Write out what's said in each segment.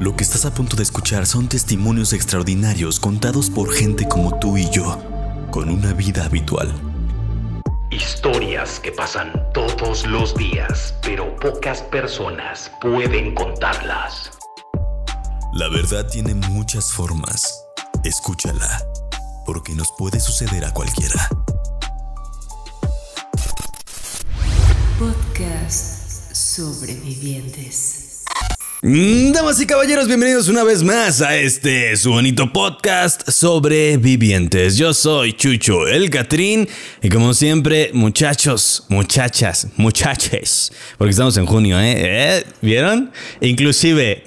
Lo que estás a punto de escuchar son testimonios extraordinarios contados por gente como tú y yo, con una vida habitual. Historias que pasan todos los días, pero pocas personas pueden contarlas. La verdad tiene muchas formas. Escúchala, porque nos puede suceder a cualquiera. Podcast Sobrevivientes. Damas y caballeros, bienvenidos una vez más a este su bonito podcast sobre vivientes. Yo soy Chucho el Catrín y como siempre, muchachos, muchachas, muchaches, porque estamos en junio, ¿eh? ¿Eh? ¿Vieron? Inclusive,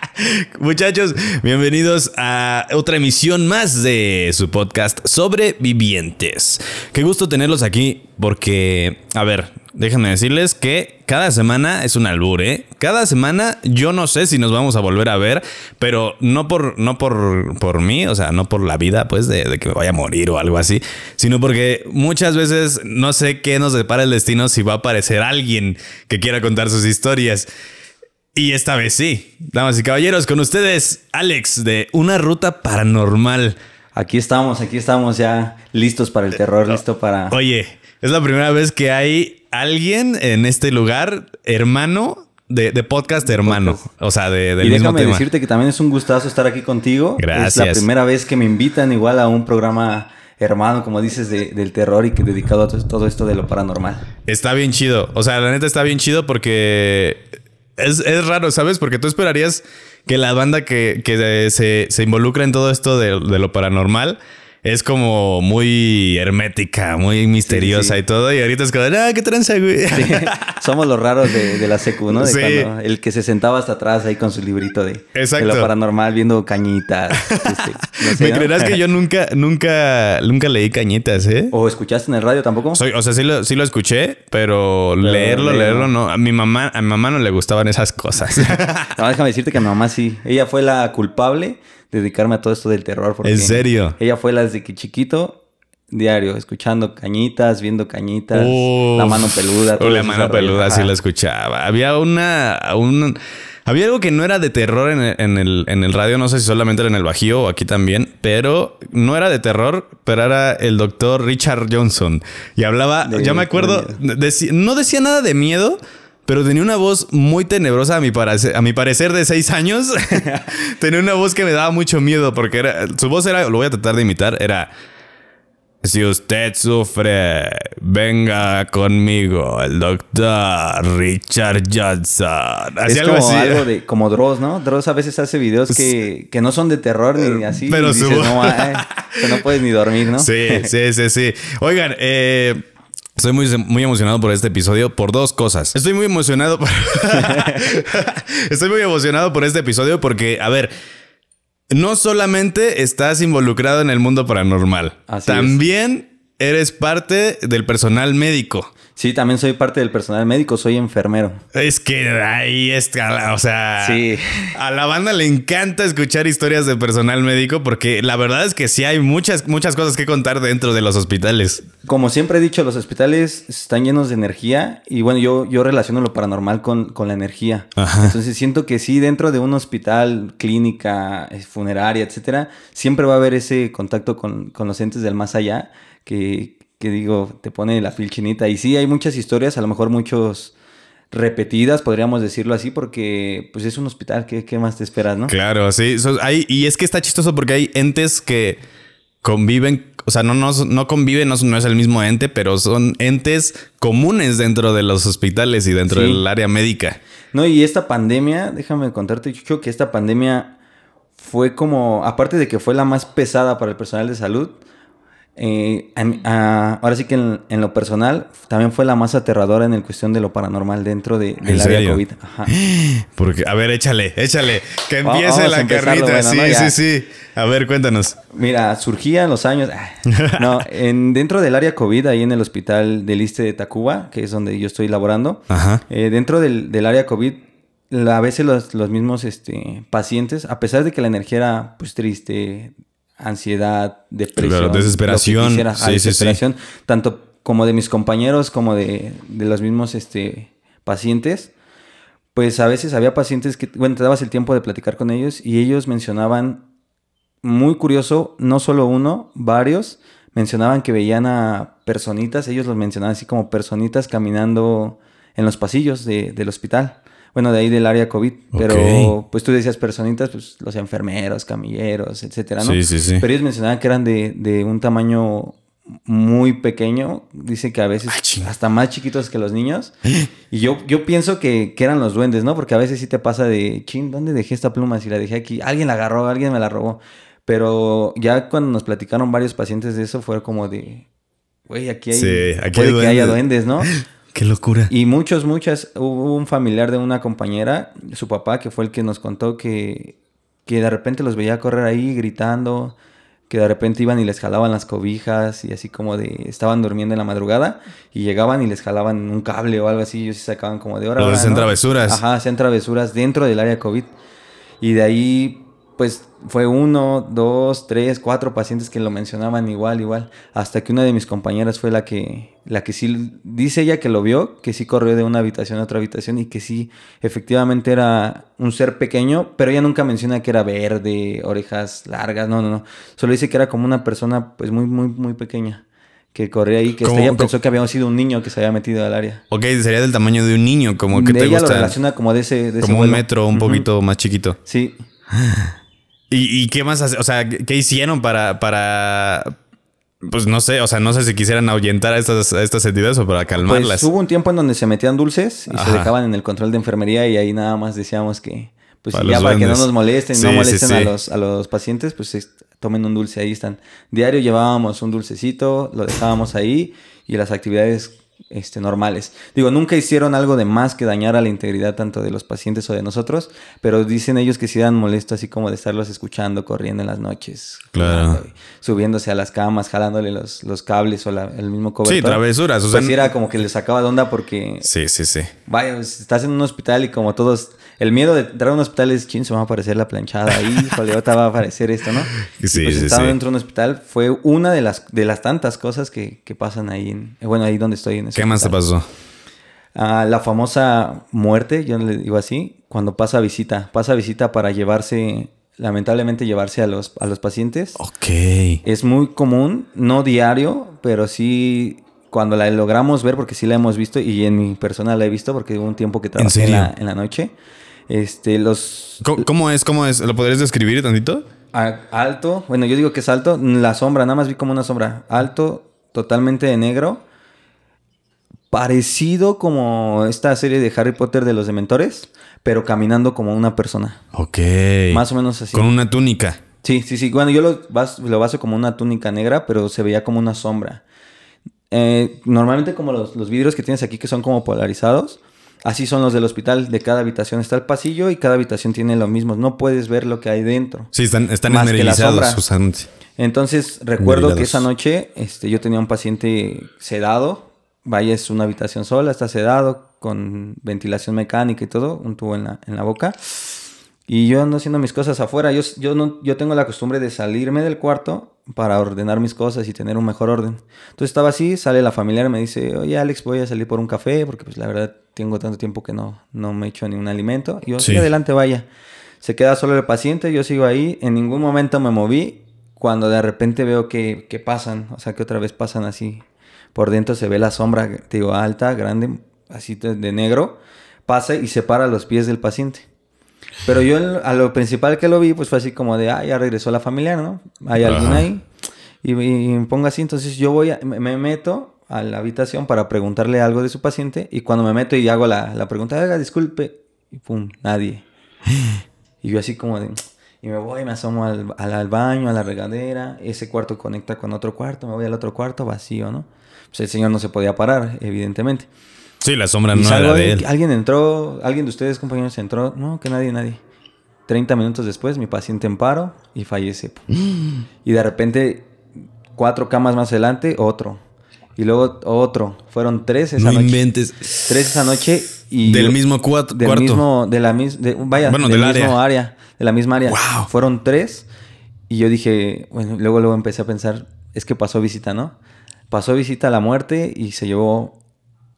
muchachos, bienvenidos a otra emisión más de su podcast sobre vivientes. Qué gusto tenerlos aquí porque, a ver, déjenme decirles que cada semana es un albur, ¿eh? Cada semana yo no sé si nos vamos a volver a ver, pero no por, no por, por mí, o sea, no por la vida, pues, de, que me vaya a morir o algo así, sino porque muchas veces no sé qué nos depara el destino si va a aparecer alguien que quiera contar sus historias. Y esta vez sí. Damas y caballeros, con ustedes, Alex, de Una Ruta Paranormal. Aquí estamos, aquí estamos ya listos para el terror, eh, listo para... Oye, es la primera vez que hay alguien en este lugar, hermano, de, podcast hermano, o sea, de, y déjame decirte que también es un gustazo estar aquí contigo. Gracias. Es la primera vez que me invitan igual a un programa hermano, como dices, del terror y que dedicado a todo esto de lo paranormal. Está bien chido, o sea, la neta está bien chido porque es, raro, ¿sabes? Porque tú esperarías que la banda que, se, se, involucra en todo esto de, de lo paranormal es como muy hermética, muy misteriosa y todo. Y ahorita es como, ah, qué güey. Somos los raros de, la secu, ¿no? el que se sentaba hasta atrás ahí con su librito de, lo paranormal viendo cañitas. Este, Me creerás que yo nunca, nunca, nunca leí cañitas, ¿eh? ¿O escuchaste en el radio tampoco? Soy, o sea, sí lo, sí lo escuché, pero, leerlo, leerlo, no. A mi mamá, a mi mamá no le gustaban esas cosas. no, déjame decirte que a mi mamá sí. Ella fue la culpable dedicarme a todo esto del terror. Porque ¿En serio? Ella fue la desde que chiquito, diario, escuchando cañitas, viendo cañitas, la mano peluda. La mano peluda, sí la escuchaba. Había una... había algo que no era de terror en el, en, el, radio, no sé si solamente era en el Bajío o aquí también, pero no era de terror, pero era el doctor Richard Johnson. Y hablaba, ya me acuerdo, no decía nada de miedo, pero tenía una voz muy tenebrosa a mi, a mi parecer de seis años. tenía una voz que me daba mucho miedo porque era, su voz era, lo voy a tratar de imitar, era... Si usted sufre, venga conmigo, el doctor Richard Johnson. algo así. de como Dross, ¿no? Dross a veces hace videos que, no son de terror ni eh, así. Pero su voz... no, eh, que no puedes ni dormir, ¿no? Sí, sí, sí, sí. Oigan, eh Estoy muy, muy emocionado por este episodio por dos cosas. Estoy muy emocionado. Estoy muy emocionado por este episodio porque, a ver, no solamente estás involucrado en el mundo paranormal, también eres parte del personal médico. Sí, también soy parte del personal médico, soy enfermero. Es que ahí está, o sea, sí. a la banda le encanta escuchar historias de personal médico porque la verdad es que sí hay muchas, muchas cosas que contar dentro de los hospitales. Como siempre he dicho, los hospitales están llenos de energía y bueno, yo, yo relaciono lo paranormal con, la energía. Entonces siento que sí, dentro de un hospital, clínica, eh, funeraria, etcétera, siempre va a haber ese contacto con, con los entes del más allá que, digo, te pone la fil chinita. Y sí, hay muchas historias, a lo mejor muchos repetidas, podríamos decirlo así, porque pues es un hospital, ¿qué, más te esperas, no? Claro, sí. y es que está chistoso porque hay entes que conviven, o sea, no, no, no conviven, no, es el mismo ente, pero son entes comunes dentro de los hospitales y dentro del área médica. No, y esta pandemia, déjame contarte, Chucho, que esta pandemia fue como, aparte de que fue la más pesada para el personal de salud, eh, ahora sí que en, lo personal también fue la más aterradora en el cuestión de lo paranormal dentro del área COVID. Porque, a ver, échale, échale, que empiece la carnita. sí, sí, sí. A ver, cuéntanos. Mira, surgían los años. Ah, no, dentro del área COVID, ahí en el hospital del Iste de Tacuba, que es donde yo estoy laborando, eh, dentro del, área COVID. A veces los, mismos este, pacientes, a pesar de que la energía era pues, triste, ansiedad, depresión, desesperación, tanto como de mis compañeros como de, los mismos este, pacientes. Pues a veces había pacientes que, bueno, te dabas el tiempo de platicar con ellos y ellos mencionaban, muy curioso, no solo uno, varios, mencionaban que veían a personitas, ellos los mencionaban así como personitas caminando en los pasillos del hospital bueno, de ahí del área COVID, pero pues tú decías personitas, pues los enfermeros, camilleros, etcétera, ¿no? Sí, sí, sí. Pero ellos mencionaban que eran de, un tamaño muy pequeño, dice que a veces ah, hasta más chiquitos que los niños. Y yo, yo pienso que, eran los duendes, ¿no? Porque a veces sí te pasa de, ching, ¿dónde dejé esta pluma? Si la dejé aquí, alguien la agarró, alguien me la robó. Pero ya cuando nos platicaron varios pacientes de eso, fue como de, güey, aquí hay, aquí hay que haya duendes, ¿no? Qué locura. Y muchos, muchas. Hubo un familiar de una compañera, su papá, que fue el que nos contó que, que de repente los veía correr ahí gritando, que de repente iban y les jalaban las cobijas y así como de estaban durmiendo en la madrugada y llegaban y les jalaban un cable o algo así. Y ellos se sacaban como de hora. Los travesuras. Ajá, hacen travesuras dentro del área COVID. Y de ahí pues fue uno, dos, tres, cuatro pacientes que lo mencionaban igual, igual, hasta que una de mis compañeras fue la que, la que sí, dice ella que lo vio, que sí corrió de una habitación a otra habitación y que sí, efectivamente era un ser pequeño, pero ella nunca menciona que era verde, orejas largas, no, no, no, solo dice que era como una persona pues muy, muy, muy pequeña. Que corría ahí, que ella pensó que había sido un niño que se había metido al área. Ok, sería del tamaño de un niño, como que te ella lo relaciona como de ese. como un metro, un poquito más chiquito. Sí. ¿Y, ¿Y, qué más? O sea, ¿qué hicieron para, para. Pues no sé, o sea, no sé si quisieran ahuyentar a estas, estas entidades o para calmarlas. Pues, hubo un tiempo en donde se metían dulces y se dejaban en el control de enfermería y ahí nada más decíamos que. Pues ya para que no nos molesten, no molesten A, los, a los pacientes, pues tomen un dulce, ahí están. Diario llevábamos un dulcecito, lo dejábamos ahí y las actividades este, normales. Digo, nunca hicieron algo de más que dañar a la integridad tanto de los pacientes o de nosotros, pero dicen ellos que sí dan molestos así como de estarlos escuchando, corriendo en las noches. Claro. Subiéndose a las camas, jalándole los, cables o el mismo cobertor. Sí, travesuras. O sea, pues era como que les sacaba de onda porque... Sí, sí, sí. Vaya, pues, estás en un hospital y como todos el miedo de entrar a un hospital es, ¡Chin! se me va a aparecer la planchada ahí, joder, va a aparecer esto, ¿no? Sí, pues, sí, estaba dentro de un hospital fue una de las, de las tantas cosas que, que pasan ahí, en, eh, bueno, ahí donde estoy en ese ¿Qué más te pasó? Ah, la famosa muerte, yo le digo así, cuando pasa visita, pasa visita para llevarse lamentablemente llevarse a los, a los pacientes. Ok. Es muy común, no diario, pero sí cuando la logramos ver, porque sí la hemos visto y en mi persona la he visto porque hubo un tiempo que trabajé la, en, la, noche. Este, los. ¿Cómo, es? ¿Cómo es? ¿Lo podrías describir tantito? alto, bueno, yo digo que es alto, la sombra, nada más vi como una sombra. Alto, totalmente de negro. Parecido como esta serie de Harry Potter de los Dementores, pero caminando como una persona. Ok. Más o menos así. Con una túnica. Sí, sí, sí. Bueno, yo lo, baso como una túnica negra, pero se veía como una sombra. Eh, normalmente como los, los vidrios que tienes aquí que son como polarizados, Así son los del hospital, de cada habitación está el pasillo y cada habitación tiene lo mismo, no puedes ver lo que hay dentro. Sí, están, están Entonces, recuerdo que esa noche este, yo tenía un paciente sedado, vaya, es una habitación sola, está sedado, con ventilación mecánica y todo, un tubo en la, boca. Y yo ando haciendo mis cosas afuera. Yo, yo, no, yo tengo la costumbre de salirme del cuarto para ordenar mis cosas y tener un mejor orden. Entonces estaba así, sale la familiar y me dice, oye Alex, voy a salir por un café, porque pues la verdad tengo tanto tiempo que no, no me echo ningún alimento. Y yo, adelante, vaya. Se queda solo el paciente, yo sigo ahí, en ningún momento me moví. Cuando de repente veo que, pasan, o sea, que otra vez pasan así. Por dentro se ve la sombra, digo, alta, grande, así de negro. Pasa y separa los pies del paciente. Pero yo a lo principal que lo vi, pues fue así como de, ah, ya regresó la familia, ¿no? Hay alguien ahí. Y, me pongo así, entonces yo voy, me, me meto a la habitación para preguntarle algo de su paciente y cuando me meto y hago la, pregunta, haga disculpe, y pum, nadie. Y yo así como Y me voy, me asomo al, al, baño, a la regadera, ese cuarto conecta con otro cuarto, me voy al otro cuarto vacío, ¿no? Pues el señor no se podía parar, evidentemente. Sí, la sombra no era de él. Alguien entró, alguien de ustedes compañeros entró, no, que nadie, nadie. 30 minutos después, mi paciente en paro y fallece. y de repente, cuatro camas más adelante, otro. Y luego otro. Fueron tres esa no noche. inventes. Tres esa noche y... Del mismo cuarto. del Mismo, de la vaya, bueno, del, mismo área. De la misma área. Fueron tres. Y yo dije... Bueno, luego, luego empecé a pensar... Es que pasó visita, ¿no? Pasó visita a la muerte y se llevó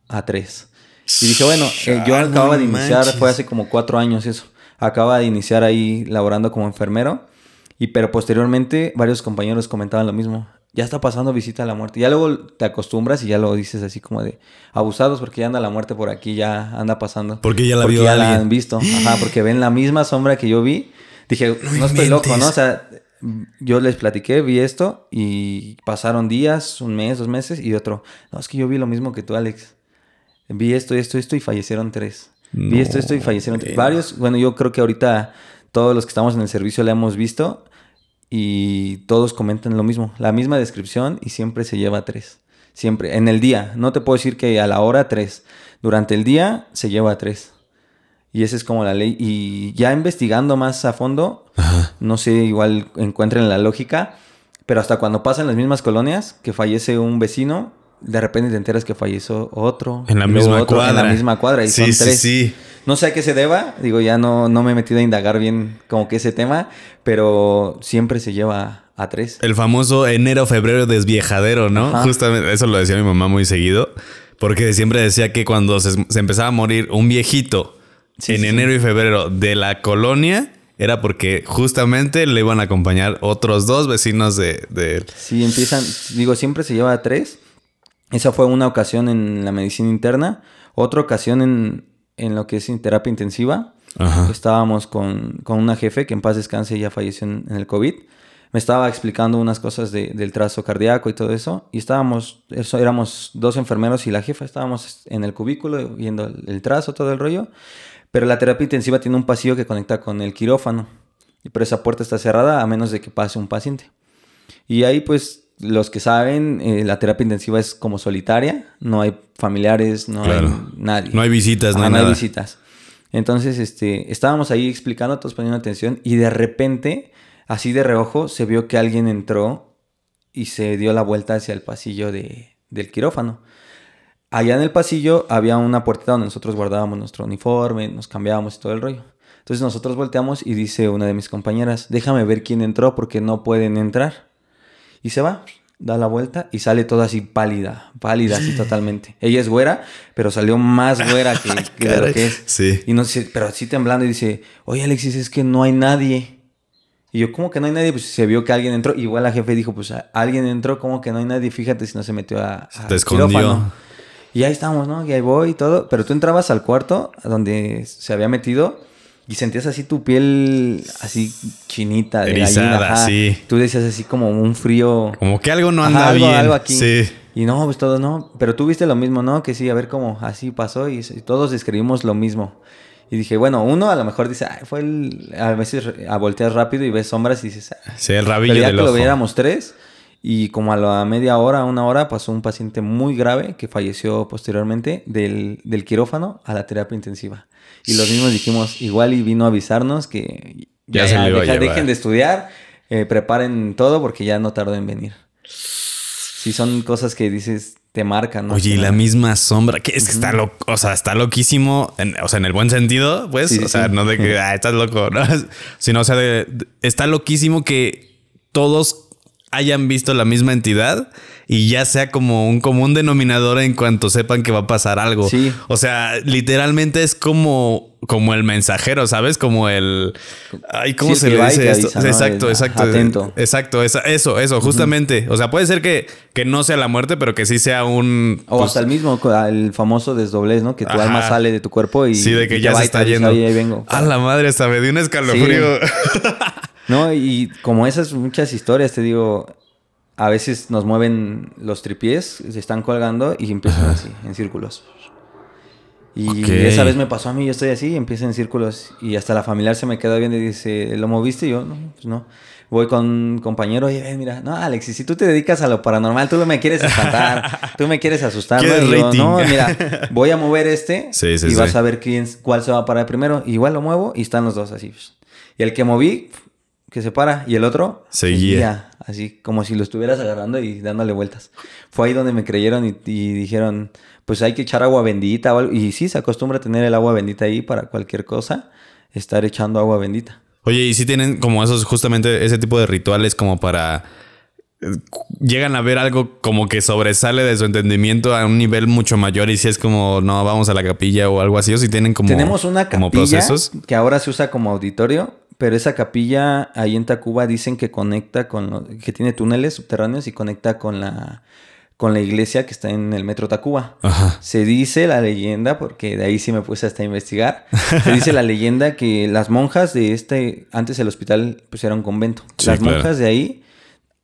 a tres. Y dije, bueno, eh, yo ah, acababa de iniciar... Fue hace como cuatro años eso. Acaba de iniciar ahí laborando como enfermero. Y pero posteriormente varios compañeros comentaban lo mismo ya está pasando visita a la muerte. Ya luego te acostumbras y ya lo dices así como de abusados porque ya anda la muerte por aquí, ya anda pasando. Porque ya la vio ya la han visto. Ajá, porque ven la misma sombra que yo vi. Dije, no, estoy loco, ¿no? O sea, yo les platiqué, vi esto y pasaron días, un mes, dos meses y otro. No, es que yo vi lo mismo que tú, Alex. Vi esto, esto, esto y fallecieron tres. vi esto, esto y fallecieron tres. Varios, bueno, yo creo que ahorita todos los que estamos en el servicio le hemos visto y todos comentan lo mismo, la misma descripción y siempre se lleva tres. Siempre, en el día, no te puedo decir que a la hora tres, durante el día se lleva tres. Y esa es como la ley. Y ya investigando más a fondo, no sé, igual encuentren la lógica, pero hasta cuando pasan las mismas colonias, que fallece un vecino, de repente te enteras que falleció otro. En la misma cuadra. la misma cuadra. Y sí, Sí, sí. No sé a qué se deba, digo, ya no, no me he metido a indagar bien como que ese tema, pero siempre se lleva a tres. El famoso enero-febrero desviejadero, ¿no? Justamente, eso lo decía mi mamá muy seguido, porque siempre decía que cuando se, empezaba a morir un viejito en enero y febrero de la colonia, era porque justamente le iban a acompañar otros dos vecinos de, de, Sí, empiezan, digo, siempre se lleva a tres. Esa fue una ocasión en la medicina interna, otra ocasión en, en lo que es terapia intensiva. Estábamos con, una jefe que en paz descanse ya falleció en, el COVID. Me estaba explicando unas cosas del trazo cardíaco y todo eso. Y estábamos, éramos dos enfermeros y la jefa, estábamos en el cubículo viendo el, el, trazo, todo el rollo. Pero la terapia intensiva tiene un pasillo que conecta con el quirófano. Pero esa puerta está cerrada a menos de que pase un paciente. Y ahí pues los que saben, eh, la terapia intensiva es como solitaria, no hay familiares, no hay nadie. No hay visitas, no hay, nada. visitas. Entonces, este, estábamos ahí explicando, todos poniendo atención, y de repente, así de reojo, se vio que alguien entró y se dio la vuelta hacia el pasillo del quirófano. Allá en el pasillo había una puerta donde nosotros guardábamos nuestro uniforme, nos cambiábamos y todo el rollo. Entonces nosotros volteamos y dice una de mis compañeras, déjame ver quién entró porque no pueden entrar. Y se va, da la vuelta y sale toda así pálida, pálida así totalmente. Ella es güera, pero salió más güera que, lo que es. Sí. Y no sé, pero así temblando y dice, oye Alexis, es que no hay nadie. Y yo, ¿cómo que no hay nadie? Pues se vio que alguien entró. Igual la jefe dijo, pues alguien entró, ¿cómo que no hay nadie? Fíjate si no se metió a... a Te escondió. Y ahí estamos, ¿no? Y ahí voy y todo. Pero tú entrabas al cuarto donde se había metido y sentías así tu piel así chinita, de erizada, sí. Tú decías así como un frío. Como que algo no anda bien. Algo aquí. Sí. Y no, pues todos no. Pero tú viste lo mismo, ¿no? Que sí, a ver cómo así pasó y, todos describimos lo mismo. Y dije, bueno, uno a lo mejor dice, fue el. A veces a voltear rápido y ves sombras y dices, ah, sí, el rabillo ya que lo viéramos tres. Y como a la media hora, una hora, pasó un paciente muy grave que falleció posteriormente del, del quirófano a la terapia intensiva. Y los mismos dijimos, igual y vino a avisarnos que ya, dejen de estudiar, eh, preparen todo porque ya no tardó en venir. Si son cosas que dices, te marcan, ¿no? Oye, y la misma sombra, que es que está loco, o sea, está loquísimo, en, o sea, en el buen sentido, pues, o sea, no de que, ah, estás loco, sino, o sea, está loquísimo que todos hayan visto la misma entidad y ya sea como un común denominador en cuanto sepan que va a pasar algo. O sea, literalmente es como, como el mensajero, ¿sabes? Como el... Ay, ¿cómo se le dice exacto, exacto. Exacto, eso, eso, justamente. O sea, puede ser que, que no sea la muerte, pero que sí sea un... O pues hasta el mismo, el famoso desdoblez, ¿no? Que tu alma sale de tu cuerpo y... Sí, de que ya se está yendo. Ahí, vengo. A la madre, sabe me un escalofrío. No, y como esas muchas historias, te digo, a veces nos mueven los tripiés, se están colgando y empiezan así, en círculos. Y esa vez me pasó a mí, yo estoy así, y empieza en círculos. Y hasta la familiar se me queda viendo y dice, ¿lo moviste? Y yo, no, pues no. Voy con un compañero y, mira, no, Alexis, si tú te dedicas a lo paranormal, tú me quieres espantar, tú me quieres asustar. ¿no? no, mira, voy a mover este y vas a ver quién, cuál se va a parar primero. igual lo muevo y están los dos así. Y el que moví que se para y el otro seguía. así como si lo estuvieras agarrando y dándole vueltas. Fue ahí donde me creyeron y, dijeron, pues hay que echar agua bendita o algo. Y sí, se acostumbra a tener el agua bendita ahí para cualquier cosa, estar echando agua bendita. Oye, y si tienen como esos, justamente ese tipo de rituales como para... Eh, llegan a ver algo como que sobresale de su entendimiento a un nivel mucho mayor y si es como, no, vamos a la capilla o algo así, o si tienen como... Tenemos una capilla como procesos. que ahora se usa como auditorio pero esa capilla ahí en Tacuba dicen que conecta con, que tiene túneles subterráneos y conecta con la, con la iglesia que está en el metro Tacuba. Se dice la leyenda, porque de ahí sí me puse hasta a investigar, se dice la leyenda que las monjas de este, antes el hospital pues, era un convento, las monjas de ahí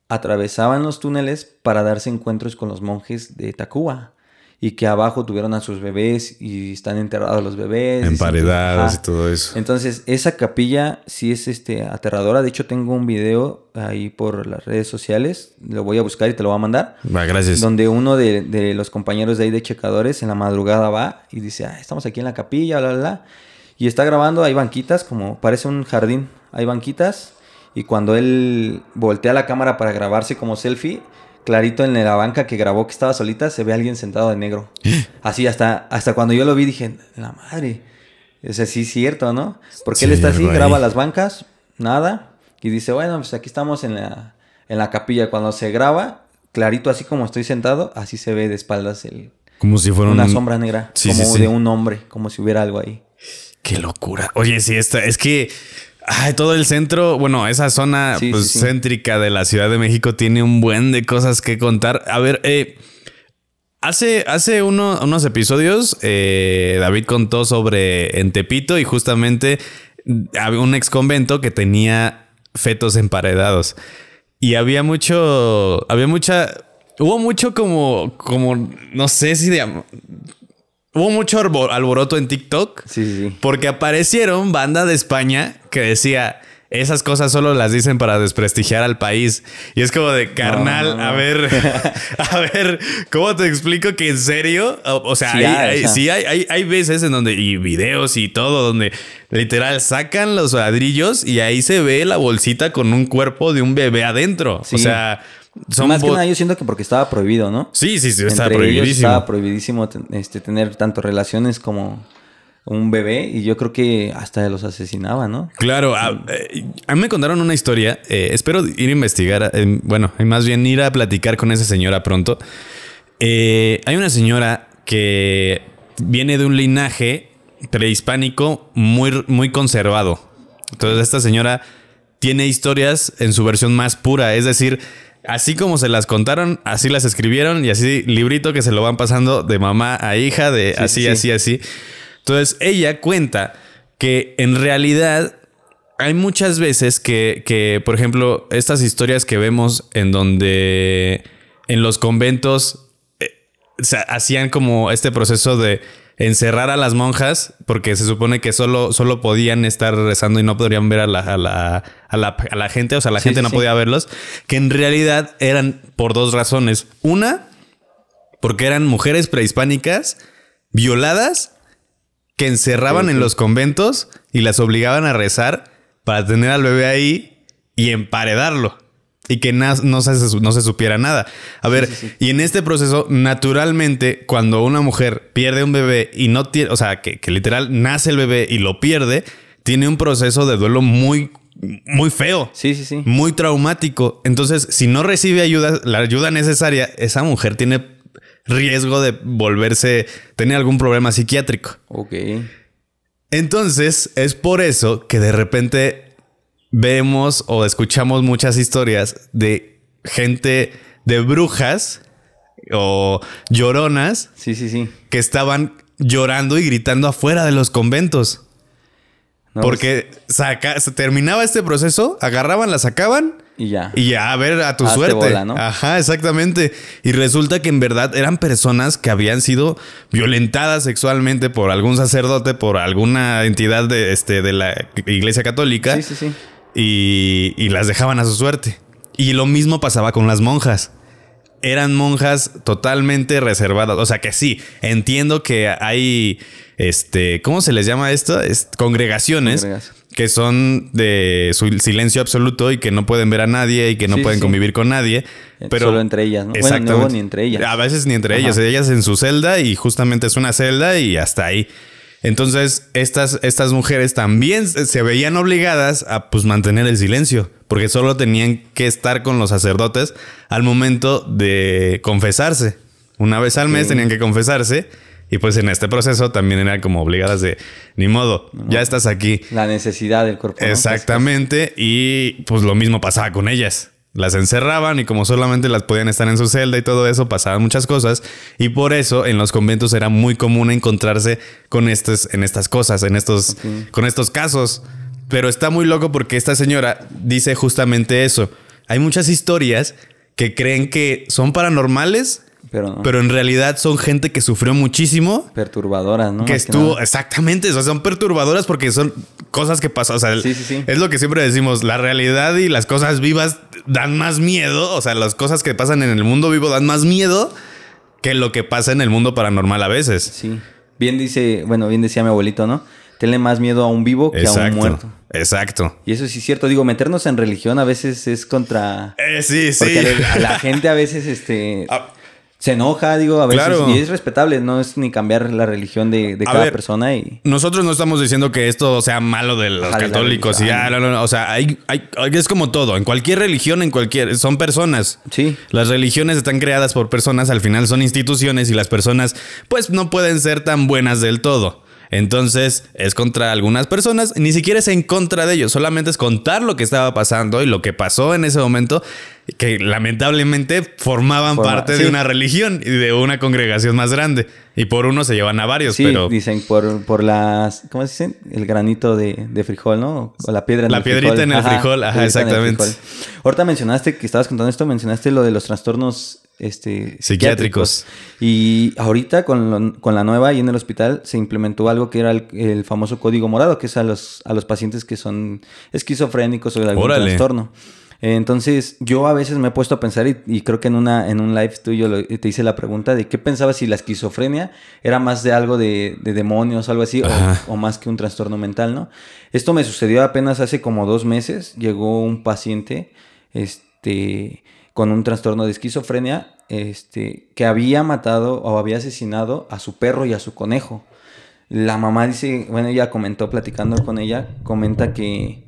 atravesaban los túneles para darse encuentros con los monjes de Tacuba y que abajo tuvieron a sus bebés y están enterrados los bebés. Emparedados y, y todo eso. Entonces, esa capilla sí es este, aterradora. De hecho, tengo un video ahí por las redes sociales. Lo voy a buscar y te lo voy a mandar. gracias. Donde uno de, los compañeros de ahí de checadores en la madrugada va y dice, ah, estamos aquí en la capilla, bla, bla, bla. Y está grabando, hay banquitas, como parece un jardín. Hay banquitas. Y cuando él voltea la cámara para grabarse como selfie clarito en la banca que grabó que estaba solita, se ve a alguien sentado de negro. ¿Eh? Así hasta, hasta cuando yo lo vi dije, la madre. es así sí cierto, ¿no? Porque él está así, graba las bancas, nada. Y dice, bueno, pues aquí estamos en la, en la capilla. Cuando se graba, clarito así como estoy sentado, así se ve de espaldas el... Como si fuera una sombra negra, como de un hombre, como si hubiera algo ahí. Qué locura. Oye, sí, esta, es que Ay, todo el centro, bueno, esa zona pues, céntrica de la Ciudad de México tiene un buen de cosas que contar. A ver, eh, hace, hace unos episodios eh, David contó sobre en Tepito y justamente había un ex convento que tenía fetos emparedados y había mucho, había mucha, hubo mucho como, como, no sé si de, Hubo mucho alboroto en TikTok. Porque aparecieron banda de España que decía, esas cosas solo las dicen para desprestigiar al país. Y es como de carnal, a ver, a ver, ¿cómo te explico que en serio? O, sea, sí, hay, veces en donde, y videos y todo, donde literal sacan los ladrillos y ahí se ve la bolsita con un cuerpo de un bebé adentro. O sea... Más que nada, yo siento que porque estaba prohibido, ¿no? Sí, sí, sí, estaba prohibidísimo. estaba prohibidísimo este, tener tanto relaciones como un bebé y yo creo que hasta los asesinaba, ¿no? Claro, a, eh, mí me contaron una historia, eh, espero ir a investigar, eh, bueno, más bien ir a platicar con esa señora pronto. hay una señora que viene de un linaje prehispánico muy, muy conservado. Entonces esta señora tiene historias en su versión más pura, es decir, Así como se las contaron, así las escribieron y así librito que se lo van pasando de mamá a hija, de así, así, así. Entonces ella cuenta que en realidad hay muchas veces que, por ejemplo, estas historias que vemos en donde en los conventos eh, hacían como este proceso de encerrar a las monjas porque se supone que solo, solo podían estar rezando y no podrían ver a la, a la, a la, a la gente, o sea, la gente no podía verlos, que en realidad eran por dos razones. Una, porque eran mujeres prehispánicas violadas que encerraban en los conventos y las obligaban a rezar para tener al bebé ahí y emparedarlo y que no se, no se supiera nada. A ver, y en este proceso, naturalmente, cuando una mujer pierde un bebé y no tiene, o sea, que, literal nace el bebé y lo pierde, tiene un proceso de duelo muy, muy feo. Sí, sí, sí. Muy traumático. Entonces, si no recibe ayuda, la ayuda necesaria, esa mujer tiene riesgo de volverse, tener algún problema psiquiátrico. Ok. Entonces, es por eso que de repente vemos o escuchamos muchas historias de gente de brujas o lloronas. Que estaban llorando y gritando afuera de los conventos. porque pues, se terminaba este proceso, agarraban, la sacaban. Y ya. Y ya, a ver, a tu suerte. Ajá, exactamente. Y resulta que en verdad eran personas que habían sido violentadas sexualmente por algún sacerdote, por alguna entidad de, este, de la Iglesia Católica. Sí, sí, sí y, las dejaban a su suerte. Y lo mismo pasaba con las monjas eran monjas totalmente reservadas. O sea que sí, entiendo que hay, este, ¿cómo se les llama esto? congregaciones que son de silencio absoluto y que no pueden ver a nadie y que no pueden convivir con nadie. Eh, pero, Solo entre ellas, ¿no? Bueno, no ni entre ellas. A veces ni entre ellas. Ellas en su celda y justamente es una celda y hasta ahí. Entonces, estas, estas mujeres también se veían obligadas a pues, mantener el silencio, porque solo tenían que estar con los sacerdotes al momento de confesarse. Una vez al mes tenían que confesarse. Y pues en este proceso también eran como obligadas de, ni modo, ya estás aquí. La necesidad del cuerpo. Exactamente. Y pues lo mismo pasaba con ellas. Las encerraban y como solamente las podían estar en su celda y todo eso, pasaban muchas cosas. Y por eso en los conventos era muy común encontrarse con estas, en estas cosas, en estos, con estos casos. Pero está muy loco porque esta señora dice justamente eso. Hay muchas historias que creen que son paranormales, pero, en realidad son gente que sufrió muchísimo. Perturbadoras, ¿no? Que estuvo, exactamente, o sea, son perturbadoras porque son cosas que pasan, o sea, es lo que siempre decimos, la realidad y las cosas vivas dan más miedo, o sea, las cosas que pasan en el mundo vivo dan más miedo que lo que pasa en el mundo paranormal a veces. Sí. Bien dice, bueno, bien decía mi abuelito, ¿no? tiene más miedo a un vivo que a un muerto. Exacto. Y eso sí es cierto. Digo, meternos en religión a veces es contra. sí, eh, sí. Porque la gente a veces, este. Ah, se enoja, digo, a veces. Y es respetable, no es ni cambiar la religión de, cada persona. Y... Nosotros no estamos diciendo que esto sea malo de los católicos. y O sea, hay, hay, es como todo. En cualquier religión, en cualquier. Son personas. Sí. Las religiones están creadas por personas, al final son instituciones y las personas, pues no pueden ser tan buenas del todo. Entonces es contra algunas personas, ni siquiera es en contra de ellos, solamente es contar lo que estaba pasando y lo que pasó en ese momento, que lamentablemente formaban parte de una religión y de una congregación más grande. Y por uno se llevan a varios, sí, pero... Dicen por, las, ¿cómo se dicen? El granito de, frijol, ¿no? O la piedra en la piedrita en el frijol, ajá, exactamente. Ahorita mencionaste que estabas contando esto, mencionaste lo de los trastornos este, psiquiátricos. Y ahorita con, la nueva y en el hospital se implementó algo que era el, famoso código morado, que es a los, a los pacientes que son esquizofrénicos o de algún trastorno. Entonces, yo a veces me he puesto a pensar, y, creo que en, una, en un live tuyo te hice la pregunta de qué pensabas si la esquizofrenia era más de algo de, demonios, algo así, o, o, más que un trastorno mental, ¿no? Esto me sucedió apenas hace como dos meses. Llegó un paciente, este, con un trastorno de esquizofrenia este, que había matado o había asesinado a su perro y a su conejo. La mamá dice, bueno, ella comentó platicando con ella, comenta que,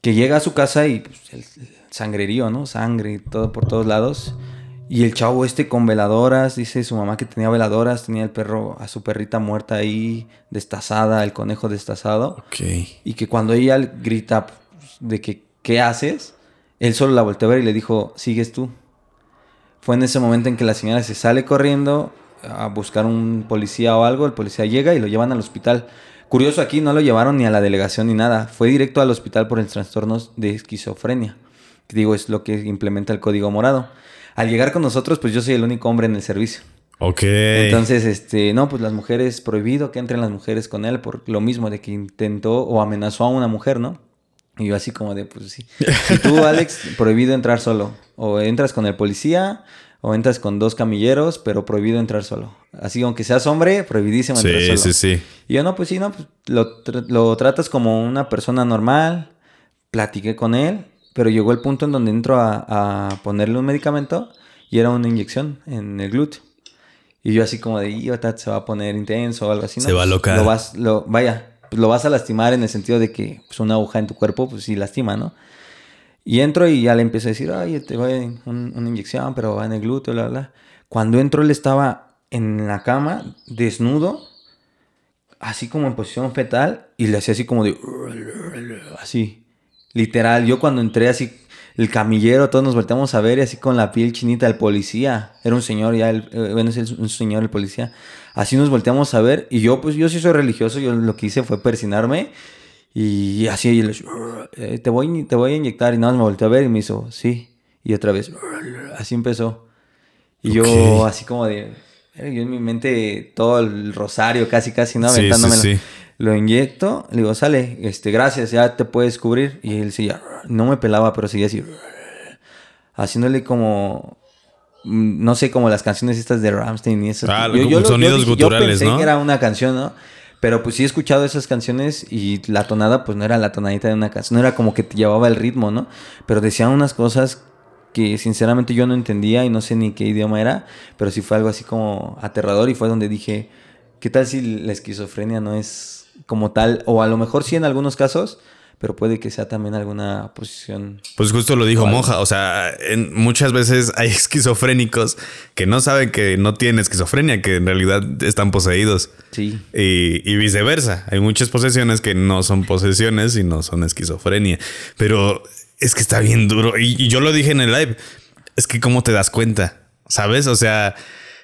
que llega a su casa y pues, el sangrerío, ¿no? Sangre todo por todos lados. Y el chavo este con veladoras, dice su mamá que tenía veladoras, tenía el perro, a su perrita muerta ahí, destazada, el conejo destazado. Ok. Y que cuando ella grita pues, de que, ¿qué haces? Él solo la volteó a ver y le dijo, sigues tú. Fue en ese momento en que la señora se sale corriendo a buscar un policía o algo, el policía llega y lo llevan al hospital. Curioso aquí, no lo llevaron ni a la delegación ni nada, fue directo al hospital por el trastorno de esquizofrenia, que digo es lo que implementa el código morado. Al llegar con nosotros, pues yo soy el único hombre en el servicio. Ok. Entonces, este, no, pues las mujeres, prohibido que entren las mujeres con él por lo mismo de que intentó o amenazó a una mujer, ¿no? Y yo así como de, pues sí. tú, Alex, prohibido entrar solo. O entras con el policía, o entras con dos camilleros, pero prohibido entrar solo. Así, aunque seas hombre, prohibidísimo entrar solo. Sí, sí, sí. Y yo, no, pues sí, no, pues, lo, tratas como una persona normal. Platiqué con él, pero llegó el punto en donde entro a, ponerle un medicamento y era una inyección en el glúteo. Y yo así como de, se va a poner intenso o algo así. ¿no? Se va a pues, locar. Lo vas, lo, vaya, lo vas a lastimar en el sentido de que es pues, una aguja en tu cuerpo, pues sí lastima, ¿no? Y entro y ya le empecé a decir, ay, te voy a un, una inyección, pero va en el glúteo, bla, bla. Cuando entro, él estaba en la cama, desnudo, así como en posición fetal, y le hacía así como de, así, literal. Yo cuando entré así, el camillero, todos nos volteamos a ver y así con la piel chinita, el policía, era un señor ya, el, eh, bueno, es un señor el policía, así nos volteamos a ver y yo pues yo sí soy religioso, yo lo que hice fue persinarme y así y eh, te, voy, te voy a inyectar y nada más me volteó a ver y me hizo, sí, y otra vez, así empezó. Y yo así como de, yo en mi mente todo el rosario casi casi, ¿no? Aventándome. Lo inyecto, le digo, sale, este, gracias, ya te puedes cubrir. Y él seguía, no me pelaba, pero seguía así, haciéndole como, mm, no sé, como las canciones estas de Ramstein y esas. Ah, yo, sonidos pensé que era una canción, ¿no? Pero pues sí he escuchado esas canciones y la tonada, pues no era la tonadita de una canción, no era como que te llevaba el ritmo, ¿no? Pero decían unas cosas que sinceramente yo no entendía y no sé ni qué idioma era, pero sí fue algo así como aterrador y fue donde dije, ¿Qué tal si la esquizofrenia no es como tal? O a lo mejor sí en algunos casos, pero puede que sea también alguna posición. Pues justo lo dijo Moja, o sea, en, muchas veces hay esquizofrénicos que no saben que no tienen esquizofrenia, que en realidad están poseídos. Sí. Y, viceversa, hay muchas posesiones que no son posesiones y no son esquizofrenia, pero es que está bien duro. y yo lo dije en el live, es que cómo te das cuenta, ¿sabes? O sea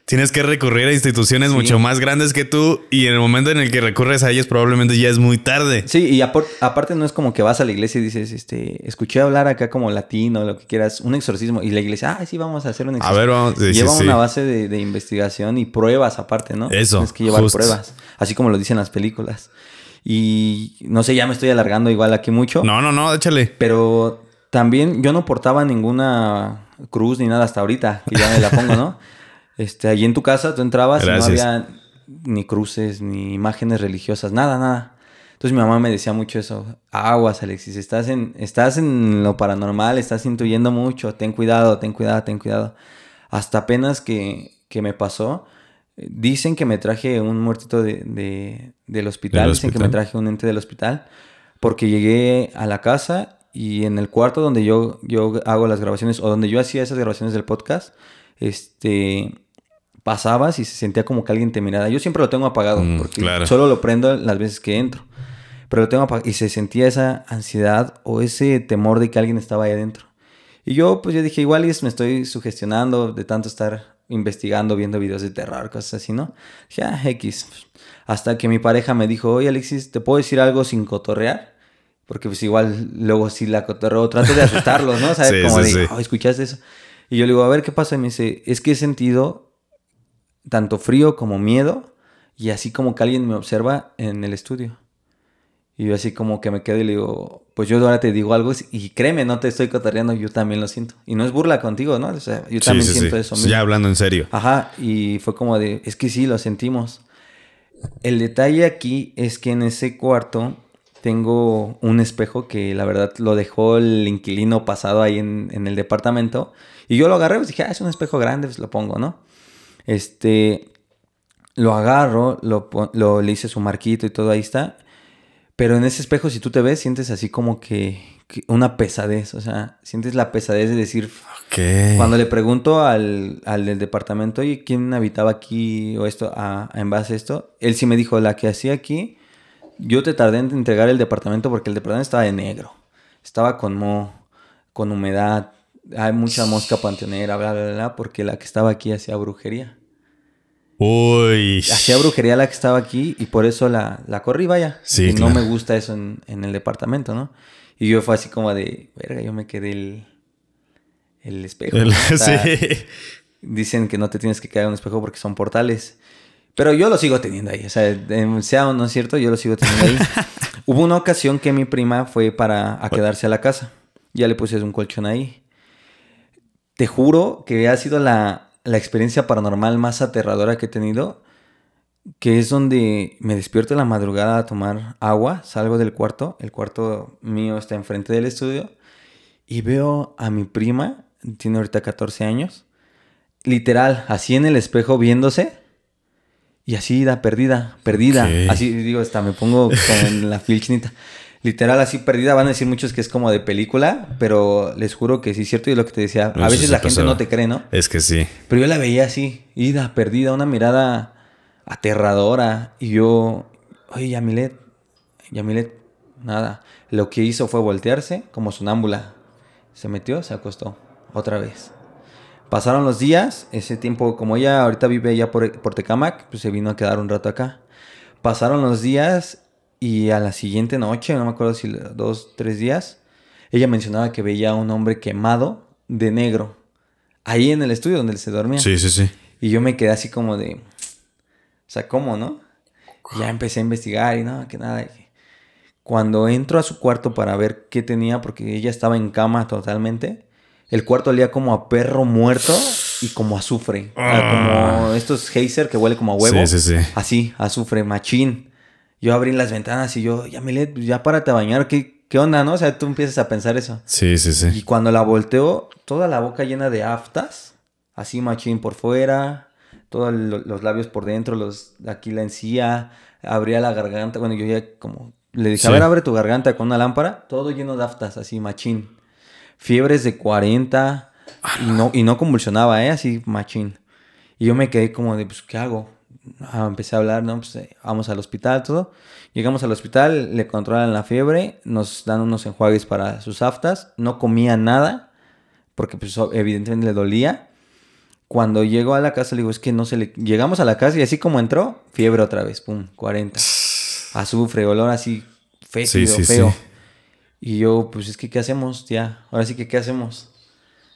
tienes que recurrir a instituciones mucho más grandes que tú y en el momento en el que recurres a ellas probablemente ya es muy tarde. Sí, y aparte no es como que vas a la iglesia y dices, este, escuché hablar acá como latino, lo que quieras, un exorcismo y la iglesia, ah, sí, vamos a hacer un exorcismo. Lleva una base de, investigación y pruebas aparte, ¿no? Eso. Tienes que llevar pruebas, así como lo dicen las películas. Y no sé, ya me estoy alargando igual aquí mucho. No, no, no, échale. Pero también yo no portaba ninguna cruz ni nada hasta ahorita, que ya me la pongo, ¿no? Este, allí en tu casa tú entrabas y no había ni cruces, ni imágenes religiosas, nada, nada. Entonces mi mamá me decía mucho eso. Aguas, Alexis, estás en, estás en lo paranormal, estás intuyendo mucho, ten cuidado, ten cuidado, ten cuidado. Hasta apenas que, me pasó, dicen que me traje un muertito del hospital, dicen que me traje un ente del hospital, porque llegué a la casa y en el cuarto donde yo, yo hago las grabaciones o donde yo hacía esas grabaciones del podcast, este, pasabas y se sentía como que alguien te miraba. Yo siempre lo tengo apagado mm, porque solo lo prendo las veces que entro. Pero lo tengo apagado y se sentía esa ansiedad o ese temor de que alguien estaba ahí adentro. Y yo pues yo dije, igual me estoy sugestionando de tanto estar investigando, viendo videos de terror, cosas así, ¿no? Ya, ah, X. Hasta que mi pareja me dijo, oye Alexis, ¿te puedo decir algo sin cotorrear? Porque pues igual luego si la cotorreo trato de asustarlos, ¿no? ¿Sabes? Oh, ¿escuchaste eso? Y yo le digo, a ver, ¿qué pasa? Y me dice, es que he sentido tanto frío como miedo y así como que alguien me observa en el estudio. Y yo así como que me quedo y le digo, pues yo ahora te digo algo y créeme, no te estoy cotarreando, yo también lo siento. Y no es burla contigo, ¿no? yo también siento eso Ya hablando en serio. Ajá, y fue como de, es que sí, lo sentimos. El detalle aquí es que en ese cuarto tengo un espejo que la verdad lo dejó el inquilino pasado ahí en, el departamento. Y yo lo agarré, pues dije, ah, es un espejo grande, pues lo pongo, ¿no? Este, lo agarro, lo, le hice su marquito y todo, ahí está. Pero en ese espejo, si tú te ves, sientes así como que, una pesadez. O sea, sientes la pesadez de decir. Cuando le pregunto al, del departamento, oye, ¿quién habitaba aquí o esto, en base a esto? Él sí me dijo, la que hacía aquí, yo te tardé en entregar el departamento porque el departamento estaba de negro. Estaba con mo, con humedad, hay mucha mosca panteonera, bla, bla, bla, porque la que estaba aquí hacía brujería. Uy. Hacía brujería la que estaba aquí y por eso la, la corrí, vaya. Sí, No me gusta eso en, el departamento, ¿no? Y yo fue así como de, verga, yo me quedé el, el espejo. sí. Dicen que no te tienes que quedar en un espejo porque son portales. Pero yo lo sigo teniendo ahí. O sea, sea o no es cierto, yo lo sigo teniendo ahí. Hubo una ocasión que mi prima fue para a quedarse a la casa. Ya le puse un colchón ahí te juro que ha sido la, experiencia paranormal más aterradora que he tenido, que es donde me despierto en la madrugada a tomar agua, salgo del cuarto, el cuarto mío está enfrente del estudio, y veo a mi prima, tiene ahorita 14 años, literal, así en el espejo viéndose. Y así da perdida, perdida. Así digo, hasta me pongo con la filchinita literal así perdida. Van a decir muchos que es como de película, pero les juro que sí es cierto y lo que te decía. a veces la gente no te cree, ¿no? Es que sí. Pero yo la veía así, ida, perdida, una mirada aterradora. Y yo, oye, Yamilet, Yamilet, nada. Lo que hizo fue voltearse como sonámbula. Se metió, se acostó, otra vez. Pasaron los días, ese tiempo, como ella ahorita vive ya por, por Tecamac, pues se vino a quedar un rato acá. Pasaron los días y a la siguiente noche, no me acuerdo si dos, tres días, ella mencionaba que veía a un hombre quemado de negro. Ahí en el estudio donde él se dormía. Sí, sí, sí. Y yo me quedé así como de... O sea, ¿cómo, no? ya empecé a investigar y no, que nada. Cuando entro a su cuarto para ver qué tenía, porque ella estaba en cama totalmente, el cuarto olía como a perro muerto y como azufre. Como ah. estos geyser que huele como a huevo. Sí, sí, sí. Así, azufre, machín yo abrí las ventanas y yo, ya Milet, pues, ya para a bañar, ¿qué, ¿qué onda, no? O sea, tú empiezas a pensar eso. Sí, sí, sí. Y cuando la volteó, toda la boca llena de aftas, así machín por fuera, todos los labios por dentro, los aquí la encía, abría la garganta, bueno, yo ya como le dije, a ver, abre tu garganta con una lámpara, todo lleno de aftas, así machín. Fiebres de 40 y no, y no convulsionaba, ¿eh? Así machín. Y yo me quedé como de, pues, ¿qué hago? empecé a hablar, ¿no? Pues eh, vamos al hospital, todo. Llegamos al hospital, le controlan la fiebre, nos dan unos enjuagues para sus aftas, no comía nada, porque pues evidentemente le dolía. Cuando llegó a la casa, le digo, es que no se le... Llegamos a la casa y así como entró, fiebre otra vez, pum, 40. Azufre, olor así feo. feo. Y yo, pues es que, ¿qué hacemos, tía? Ahora sí que, ¿qué hacemos?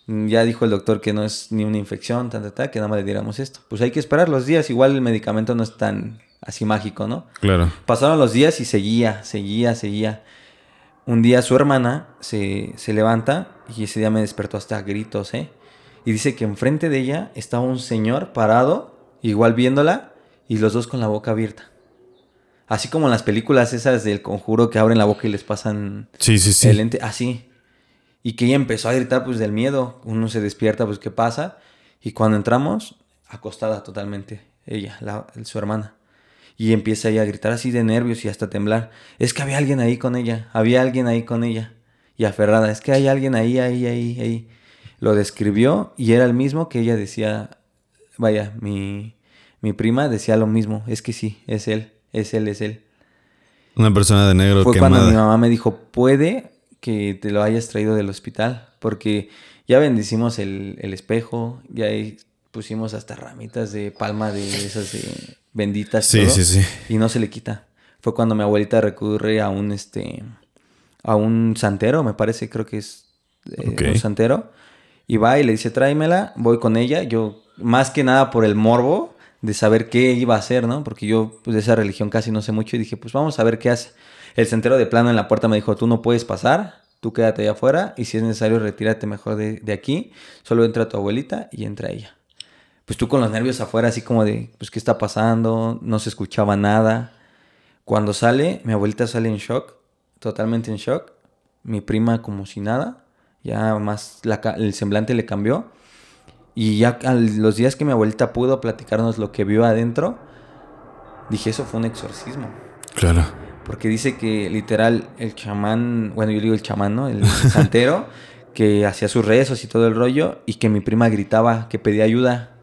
Mm, ya dijo el doctor que no es ni una infección, que nada más le diéramos esto. Pues hay que esperar los días, igual el medicamento no es tan así mágico, ¿no? Claro. Pasaron los días y seguía, seguía, seguía. Un día su hermana se, levanta y ese día me despertó hasta gritos, ¿eh? Y dice que enfrente de ella estaba un señor parado, igual viéndola, y los dos con la boca abierta. Así como en las películas esas del conjuro que abren la boca y les pasan sí, sí, sí. así y que ella empezó a gritar pues del miedo. Uno se despierta pues qué pasa y cuando entramos, acostada totalmente, ella, la, su hermana. Y empieza ella a gritar así de nervios y hasta temblar. Es que había alguien ahí con ella, había alguien ahí con ella. Y aferrada, es que hay alguien ahí, ahí, ahí, ahí. Lo describió y era el mismo que ella decía, vaya, mi, mi prima decía lo mismo, es que sí, es él, es él, es él. Una persona de negro. Fue cuando mi mamá me dijo, puede que te lo hayas traído del hospital, porque ya bendicimos el, el espejo, ya pusimos hasta ramitas de palma de esas benditas. Y no se le quita. Fue cuando mi abuelita recurre a un, este, a un santero, me parece, creo que es eh, un santero. Y va y le dice, tráemela, voy con ella. Yo, más que nada por el morbo de saber qué iba a hacer, ¿no? Porque yo pues, de esa religión casi no sé mucho y dije, pues vamos a ver qué hace. El sentero de plano en la puerta me dijo, tú no puedes pasar, tú quédate allá afuera y si es necesario retírate mejor de, aquí, solo entra tu abuelita y entra ella. Pues tú con los nervios afuera, así como de, pues, ¿qué está pasando? No se escuchaba nada. Cuando sale, mi abuelita sale en shock, totalmente en shock. Mi prima como si nada, ya más el semblante le cambió. Y ya los días que mi abuelita pudo platicarnos lo que vio adentro, dije, eso fue un exorcismo. Claro porque dice que literal el chamán, bueno, yo digo el chamán, ¿no? El santero, que hacía sus rezos y todo el rollo, y que mi prima gritaba, que pedía ayuda,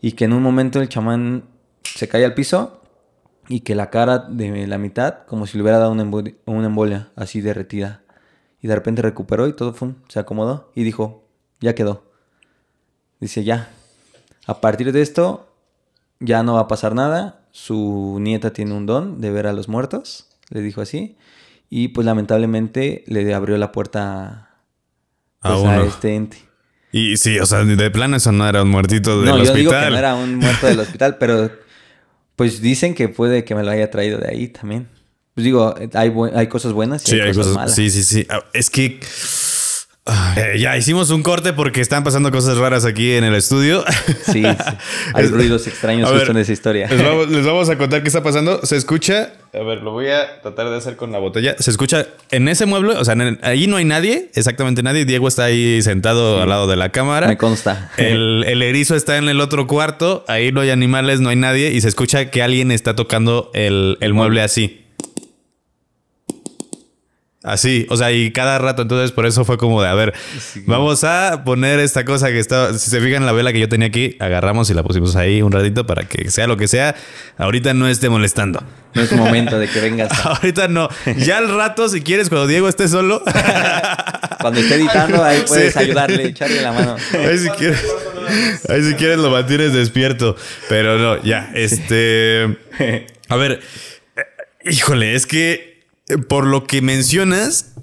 y que en un momento el chamán se cae al piso y que la cara de la mitad, como si le hubiera dado una, embolia, así derretida. Y de repente recuperó y todo se acomodó y dijo, ya quedó. Dice, ya, a partir de esto ya no va a pasar nada, su nieta tiene un don de ver a los muertos, le dijo así, y pues lamentablemente le abrió la puerta pues, ah, a, este ente. Y sí, o sea, de plano eso no era un muertito del hospital. No, yo digo que no era un muerto del hospital, pero pues dicen que puede que me lo haya traído de ahí también. Pues digo, hay, cosas buenas y hay, cosas, malas. Sí, sí, sí. Ah, es que eh, ya hicimos un corte porque están pasando cosas raras aquí en el estudio. Sí, hay ruidos extraños ver, en esa historia. Les vamos, a contar qué está pasando. Se escucha, a ver, lo voy a tratar de hacer con la botella. Se escucha en ese mueble, o sea, ahí no hay nadie, exactamente nadie. Diego está ahí sentado al lado de la cámara. Me consta. El, erizo está en el otro cuarto, ahí no hay animales, no hay nadie y se escucha que alguien está tocando el mueble así. Así, o sea, y cada rato, entonces por eso fue como de, a ver, vamos a poner esta cosa que está, si se fijan la vela que yo tenía aquí, agarramos y la pusimos ahí un ratito para que sea lo que sea, ahorita no esté molestando. No es momento de que vengas. ahorita no, ya al rato si quieres, cuando Diego esté solo. cuando esté editando, ahí puedes ayudarle, echarle la mano. Ahí si quieres, ahí si quieres lo mantienes despierto, pero no, ya, este... A ver, eh, híjole, es que eh, por lo que mencionas,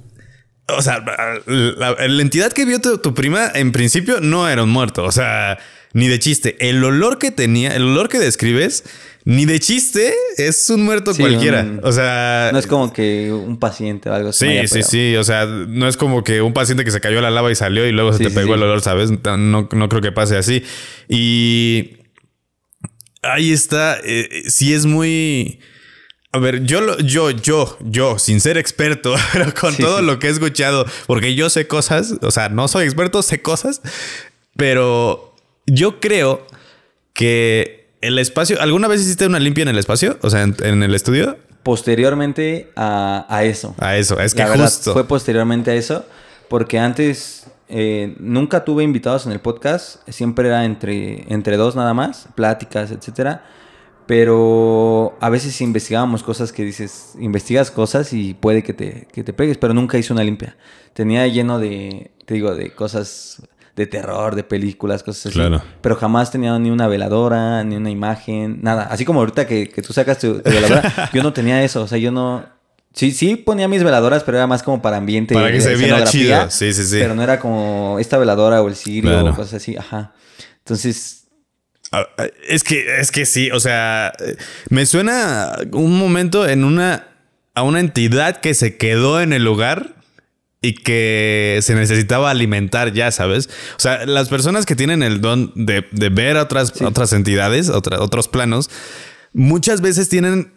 o sea, la, entidad que vio tu, prima en principio no era un muerto, o sea, ni de chiste. El olor que tenía, el olor que describes, ni de chiste es un muerto cualquiera. o sea, no es como que un paciente o algo. Sí, sí, sí. O sea, no es como que un paciente que se cayó a la lava y salió y luego se te pegó el olor, ¿sabes? No, no creo que pase así. Y ahí está. Si eh, sí, es muy a ver, yo, yo, yo, yo, sin ser experto, pero con todo lo que he escuchado, porque yo sé cosas, o sea, no soy experto, sé cosas, pero yo creo que el espacio, ¿alguna vez hiciste una limpia en el espacio? O sea, en, el estudio. Posteriormente a, eso. A eso, es que justo. Fue posteriormente a eso, porque antes eh, nunca tuve invitados en el podcast, siempre era entre, entre dos nada más, pláticas, etcétera pero a veces investigábamos cosas que dices, investigas cosas y puede que te, pegues, pero nunca hice una limpia. Tenía lleno de, te digo, de cosas de terror, de películas, cosas así. Pero jamás tenía ni una veladora, ni una imagen, nada. Así como ahorita que, tú sacas tu, veladora, yo no tenía eso, o sea, yo no... Sí, sí ponía mis veladoras, pero era más como para ambiente. Para que se viera chido. Sí, sí, sí. Pero no era como esta veladora o el cirio o cosas así. Ajá. Entonces, es que, es que sí, o sea, me suena un momento en una, a una entidad que se quedó en el lugar y que se necesitaba alimentar ya, ¿sabes? O sea, las personas que tienen el don de, ver otras, otras entidades, otros planos, muchas veces tienen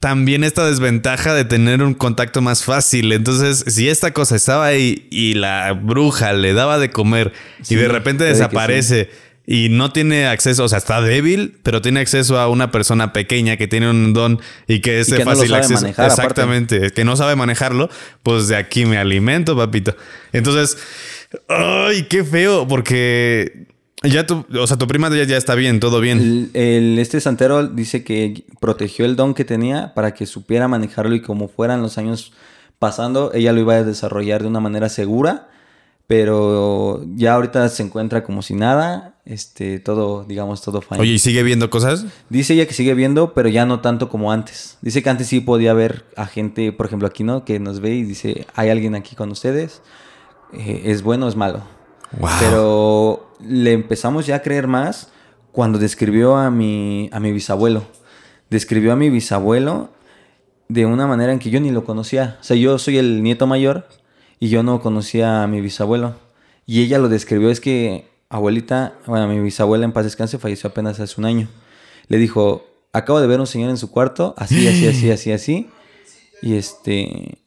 también esta desventaja de tener un contacto más fácil. Entonces, si esta cosa estaba ahí y la bruja le daba de comer y de repente desaparece y no tiene acceso, o sea, está débil, pero tiene acceso a una persona pequeña que tiene un don y que es fácil no Manejar, Exactamente, que no sabe manejarlo, pues de aquí me alimento, papito. Entonces, ay, qué feo, porque ya tu, o sea, tu prima ya, está bien, todo bien. este santero dice que protegió el don que tenía para que supiera manejarlo y como fueran los años pasando, ella lo iba a desarrollar de una manera segura pero ya ahorita se encuentra como si nada, este, todo, digamos, todo fine. Oye, ¿y sigue viendo cosas? Dice ella que sigue viendo, pero ya no tanto como antes. Dice que antes sí podía ver a gente, por ejemplo, aquí, ¿no? Que nos ve y dice, hay alguien aquí con ustedes, eh, es bueno o es malo. Pero le empezamos ya a creer más cuando describió a mi, a mi bisabuelo. Describió a mi bisabuelo de una manera en que yo ni lo conocía. O sea, yo soy el nieto mayor, y yo no conocía a mi bisabuelo. Y ella lo describió, es que abuelita, bueno, mi bisabuela en paz descanse falleció apenas hace un año. Le dijo, acabo de ver a un señor en su cuarto, así, así, así, así, así. Y este,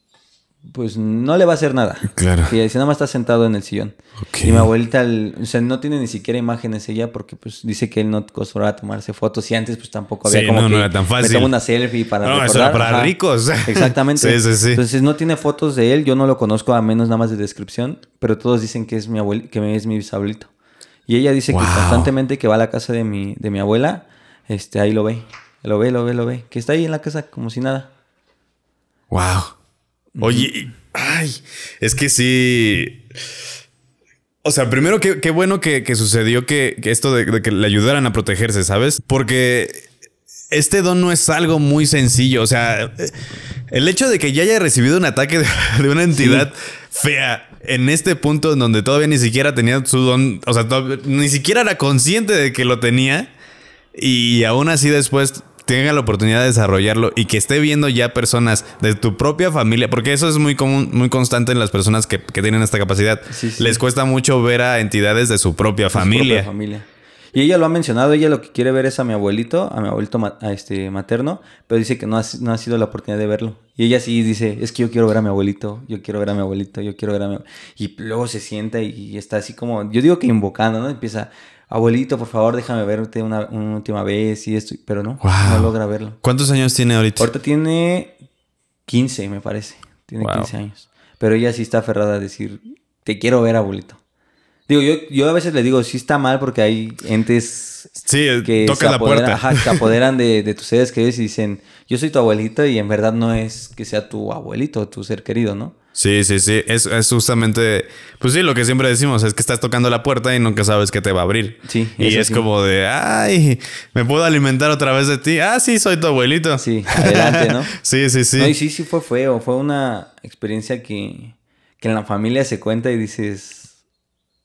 pues no le va a hacer nada. Claro. Y dice, nada más está sentado en el sillón. Y mi abuelita, o sea, no tiene ni siquiera imágenes ella porque pues dice que él no costó tomarse fotos y antes pues tampoco había como no, era tan fácil. una selfie para recordar. para ricos. Exactamente. sí, sí, Entonces no tiene fotos de él, yo no lo conozco a menos nada más de descripción, pero todos dicen que es mi abuelo que es mi bisabuelito. Y ella dice que constantemente que va a la casa de mi de mi abuela, este ahí lo ve. Lo ve, lo ve, lo ve, que está ahí en la casa como si nada. Wow. Oye, ay, es que sí. O sea, primero, qué, bueno que, sucedió que, esto de, que le ayudaran a protegerse, ¿sabes? Porque este don no es algo muy sencillo. O sea, el hecho de que ya haya recibido un ataque de, una entidad fea en este punto en donde todavía ni siquiera tenía su don, o sea, ni siquiera era consciente de que lo tenía. Y aún así después tenga la oportunidad de desarrollarlo y que esté viendo ya personas de tu propia familia, porque eso es muy común, muy constante en las personas que, tienen esta capacidad. Les cuesta mucho ver a entidades de su propia familia. familia. Y ella lo ha mencionado, ella lo que quiere ver es a mi abuelito, a mi abuelito este materno, pero dice que no ha, sido la oportunidad de verlo. Y ella sí dice, es que yo quiero ver a mi abuelito, yo quiero ver a mi abuelito, yo quiero ver a mi abuelito. Y luego se sienta y está así como, yo digo que invocando, ¿no? Empieza, abuelito, por favor, déjame verte una, última vez y esto, pero no, no logra verlo. ¿Cuántos años tiene ahorita? Ahorita tiene 15, me parece. Tiene 15 años. Pero ella sí está aferrada a decir, te quiero ver, abuelito. Digo, yo, yo a veces le digo, sí está mal porque hay entes eh, que tocan la puerta. se apoderan de, tus seres queridos y dicen, yo soy tu abuelito y en verdad no es que sea tu abuelito, tu ser querido, ¿no? Sí, sí, sí. Es, justamente, pues sí, lo que siempre decimos, es que estás tocando la puerta y nunca sabes qué te va a abrir. Sí. Y es como de, ay, me puedo alimentar otra vez de ti. Ah, sí, soy tu abuelito. Sí, adelante, ¿no? sí, sí, sí. No, sí, sí fue feo. Fue una experiencia que, que en la familia se cuenta y dices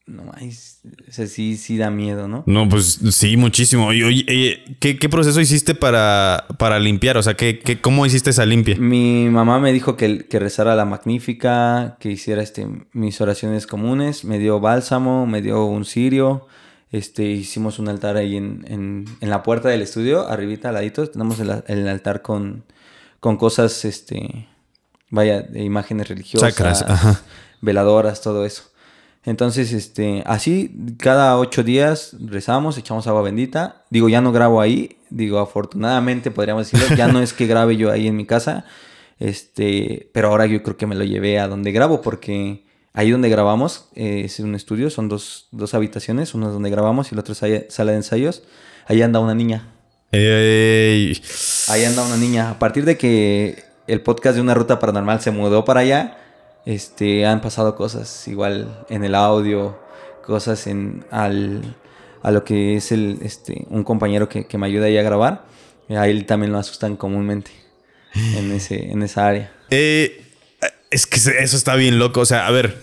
no hay, o sea, sí, sí da miedo, ¿no? No, pues sí, muchísimo. Y, oye, eh, ¿qué, proceso hiciste para, para limpiar? O sea, ¿qué, cómo hiciste esa limpia? Mi mamá me dijo que, que rezara la magnífica, que hiciera este, mis oraciones comunes, me dio bálsamo, me dio un cirio. Este, hicimos un altar ahí en, la puerta del estudio, arribita, al ladito. Tenemos el, altar con, con cosas, este, vaya, de imágenes religiosas, veladoras, todo eso. Entonces, este, así cada ocho días rezamos, echamos agua bendita. Digo, ya no grabo ahí. Digo, afortunadamente podríamos decirlo. Ya no es que grabe yo ahí en mi casa. Este, pero ahora yo creo que me lo llevé a donde grabo porque ahí donde grabamos eh, es un estudio, son dos, dos habitaciones, una es donde grabamos y la otra es sala de ensayos. Ahí anda una niña. Ahí anda una niña. A partir de que el podcast de Una Ruta Paranormal se mudó para allá, este, han pasado cosas igual en el audio, cosas en a lo que es el, este, un compañero que, me ayuda ahí a grabar. A él también lo asustan comúnmente en, ese, en esa área. Eh, es que eso está bien loco. O sea, a ver,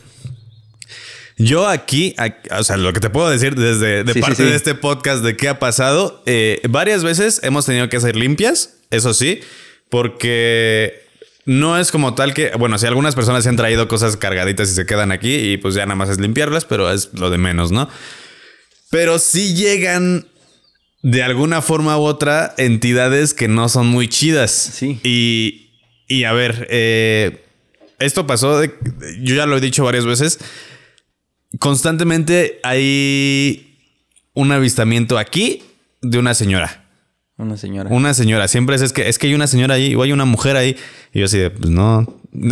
yo aquí, o sea, lo que te puedo decir desde de parte de este podcast de qué ha pasado, eh, varias veces hemos tenido que hacer limpias, eso sí, porque no es como tal que, bueno, si algunas personas se han traído cosas cargaditas y se quedan aquí y pues ya nada más es limpiarlas, pero es lo de menos, ¿no? Pero sí llegan de alguna forma u otra entidades que no son muy chidas. Sí. Y, y a ver, eh, esto pasó, yo ya lo he dicho varias veces, constantemente hay un avistamiento aquí de una señora. Una señora. Una señora. Siempre es, que es que hay una señora ahí o hay una mujer ahí. Y yo así de, pues no.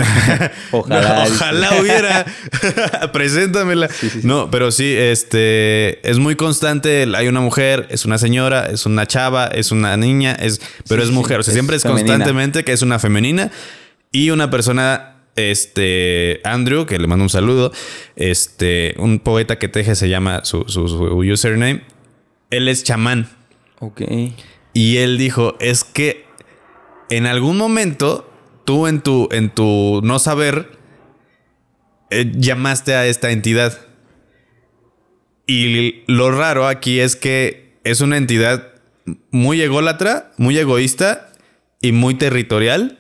ojalá. ojalá hubiera. Preséntamela. No, pero sí, este es muy constante. Hay una mujer, es una señora, es una chava, es una niña, es, pero es mujer. O sea, siempre es, constantemente que es una femenina y una persona este Andrew, que le mando un saludo, este, un poeta que teje se llama su, su username. Él es chamán. Ok. Y él dijo, es que en algún momento tú en tu, en tu no saber eh, llamaste a esta entidad. Y lo raro aquí es que es una entidad muy ególatra, muy egoísta y muy territorial.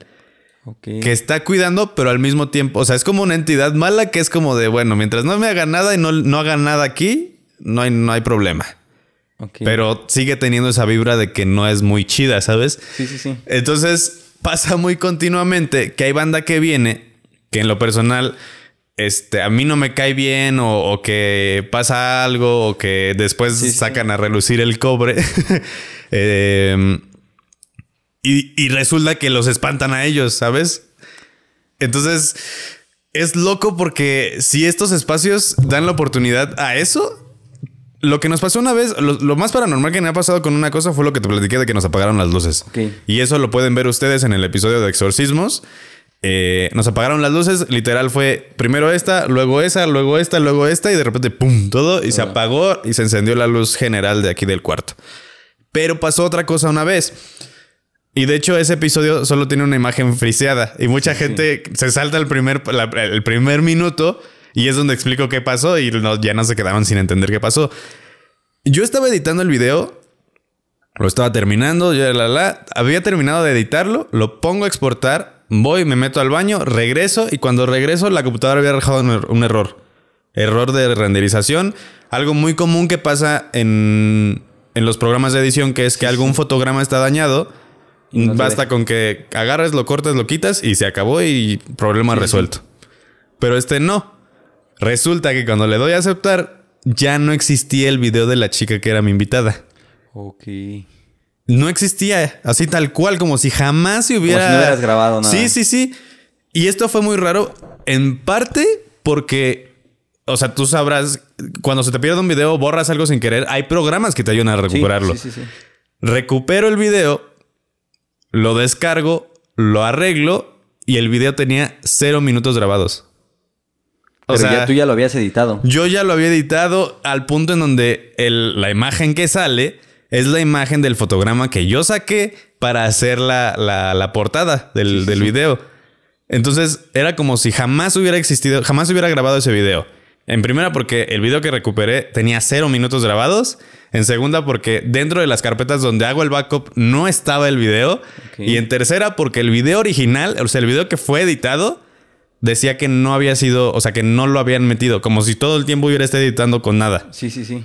Que está cuidando, pero al mismo tiempo, o sea, es como una entidad mala que es como de, bueno, mientras no me hagan nada y no, no haga nada aquí, no hay, no hay problema. Pero sigue teniendo esa vibra de que no es muy chida, ¿sabes? Sí, sí, sí. Entonces pasa muy continuamente que hay banda que viene, que en lo personal, este, a mí no me cae bien o, que pasa algo o que después sacan a relucir el cobre. Em, y, y resulta que los espantan a ellos, ¿sabes? Entonces, es loco porque si estos espacios dan la oportunidad a eso, lo que nos pasó una vez, lo, más paranormal que me ha pasado con una cosa fue lo que te platiqué de que nos apagaron las luces. Y eso lo pueden ver ustedes en el episodio de Exorcismos. Eh, nos apagaron las luces, literal fue primero esta, luego esa, luego esta, luego esta, y de repente, ¡pum! Todo, y se apagó y se encendió la luz general de aquí del cuarto. Pero pasó otra cosa una vez. Y de hecho, ese episodio solo tiene una imagen friseada. Y mucha gente se salta el primer, el primer minuto y es donde explico qué pasó y ya no se quedaban sin entender qué pasó. Yo estaba editando el video, lo estaba terminando, ya la la, había terminado de editarlo, lo pongo a exportar, voy, me meto al baño, regreso y cuando regreso la computadora había dejado un er-, error. Error de renderización, algo muy común que pasa en, los programas de edición, que es que algún fotograma está dañado. Basta con que agarres, lo cortes, lo quitas y se acabó y problema resuelto. Pero este no. Resulta que cuando le doy a aceptar, ya no existía el video de la chica que era mi invitada. Ok. No existía, así tal cual, como si jamás se hubiera. grabado Sí, sí, sí. Y esto fue muy raro, en parte porque, o sea, tú sabrás, cuando se te pierde un video, borras algo sin querer, hay programas que te ayudan a recuperarlo. Recupero el video, lo descargo, lo arreglo y el video tenía cero minutos grabados. O sea, tú ya lo habías editado. Yo ya lo había editado al punto en donde la imagen que sale es la imagen del fotograma que yo saqué para hacer la, portada del, video. Entonces era como si jamás hubiera existido, jamás hubiera grabado ese video. En primera porque el video que recuperé tenía cero minutos grabados. En segunda porque dentro de las carpetas donde hago el backup no estaba el video. Y en tercera porque el video original, o sea, el video que fue editado, decía que no había sido, o sea, que no lo habían metido, como si todo el tiempo hubiera estado editando con nada. Sí, sí, sí.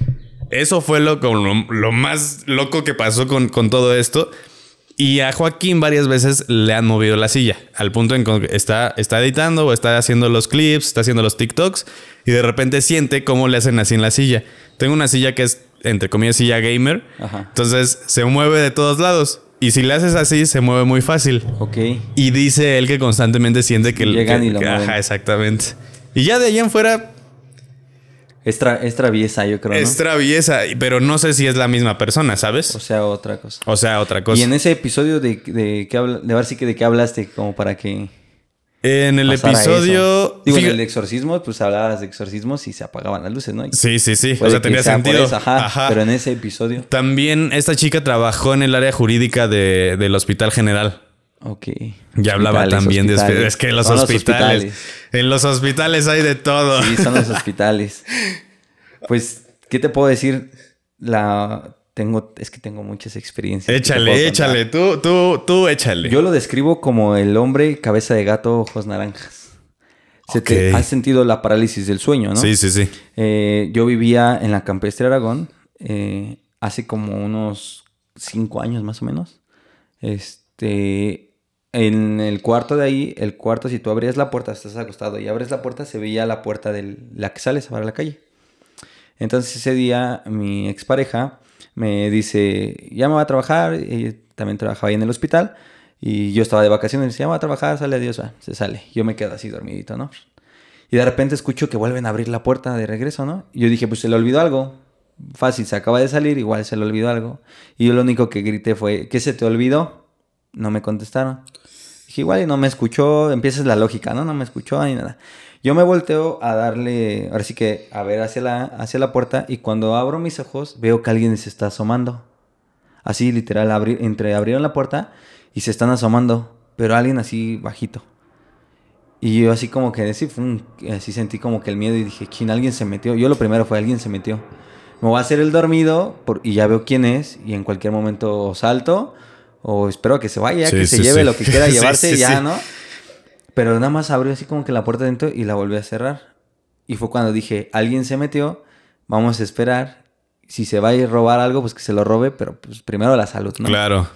Eso fue lo, lo más loco que pasó con, con, todo esto. Y a Joaquín varias veces le han movido la silla, al punto en que está, está editando o está haciendo los clips, está haciendo los TikToks, y de repente siente cómo le hacen así en la silla. Tengo una silla que es, entre comillas, silla gamer. Entonces se mueve de todos lados y si le haces así, se mueve muy fácil. Ok. Y dice él que constantemente siente que... Llegan y lo Ajá, exactamente. Y ya de ahí en fuera... Es, traviesa, yo creo. ¿no? Es traviesa, pero no sé si es la misma persona, ¿sabes? O sea, otra cosa. O sea, otra cosa. Y en ese episodio de, de, ver de, que de qué hablaste, como para que... En el episodio. Digo, en el exorcismo, pues hablabas de exorcismos y se apagaban las luces, ¿no? sí, sí, sí. O sea, tenía sentido. ajá, Pero en ese episodio. También esta chica trabajó en el área jurídica del Hospital General. Ok. Ya hablaba también de. Es que los los hospitales, En los hospitales hay de todo. Sí, son los hospitales. pues, ¿qué te puedo decir? La, tengo, es que tengo muchas experiencias. Échale, échale, tú, tú, tú échale. Yo lo describo como el hombre cabeza de gato, ojos naranjas. Se te, has sentido la parálisis del sueño, ¿no? Sí, sí, sí. Eh, yo vivía en la campestre Aragón eh, hace como unos cinco años más o menos. Este, en el cuarto de ahí, el cuarto, si tú abrías la puerta, estás acostado y abres la puerta, se veía la puerta de la que sales para la calle. Entonces ese día mi expareja me dice, ya me va a trabajar, y también trabajaba ahí en el hospital, y yo estaba de vacaciones, y dice, ya me va a trabajar, sale adiós, se sale, yo me quedo así dormidito, ¿no? Y de repente escucho que vuelven a abrir la puerta de regreso, ¿no? yo dije, pues se le olvidó algo, fácil, se acaba de salir, igual se le olvidó algo. Y yo lo único que grité fue, ¿qué se te olvidó? No me contestaron. Dije, igual y no me escuchó, empiezas la lógica, ¿no? No me escuchó ni nada. Yo me volteo a darle, ahora sí que a ver hacia la, hacia la puerta y cuando abro mis ojos veo que alguien se está asomando. Así literal, entre abrieron la puerta y se están asomando, pero alguien así bajito. Y yo así como que así, así sentí como que el miedo y dije, ¿quién alguien se metió? Yo lo primero fue alguien se metió. Me voy a hacer el dormido por, y ya veo quién es y en cualquier momento salto o espero que se vaya, que se lleve lo que quiera llevarse ya, ¿no? Pero nada más abrió así como que la puerta dentro y la volvió a cerrar. Y fue cuando dije, alguien se metió, vamos a esperar. Si se va a ir a robar algo, pues que se lo robe, pero pues primero la salud, ¿no? Claro.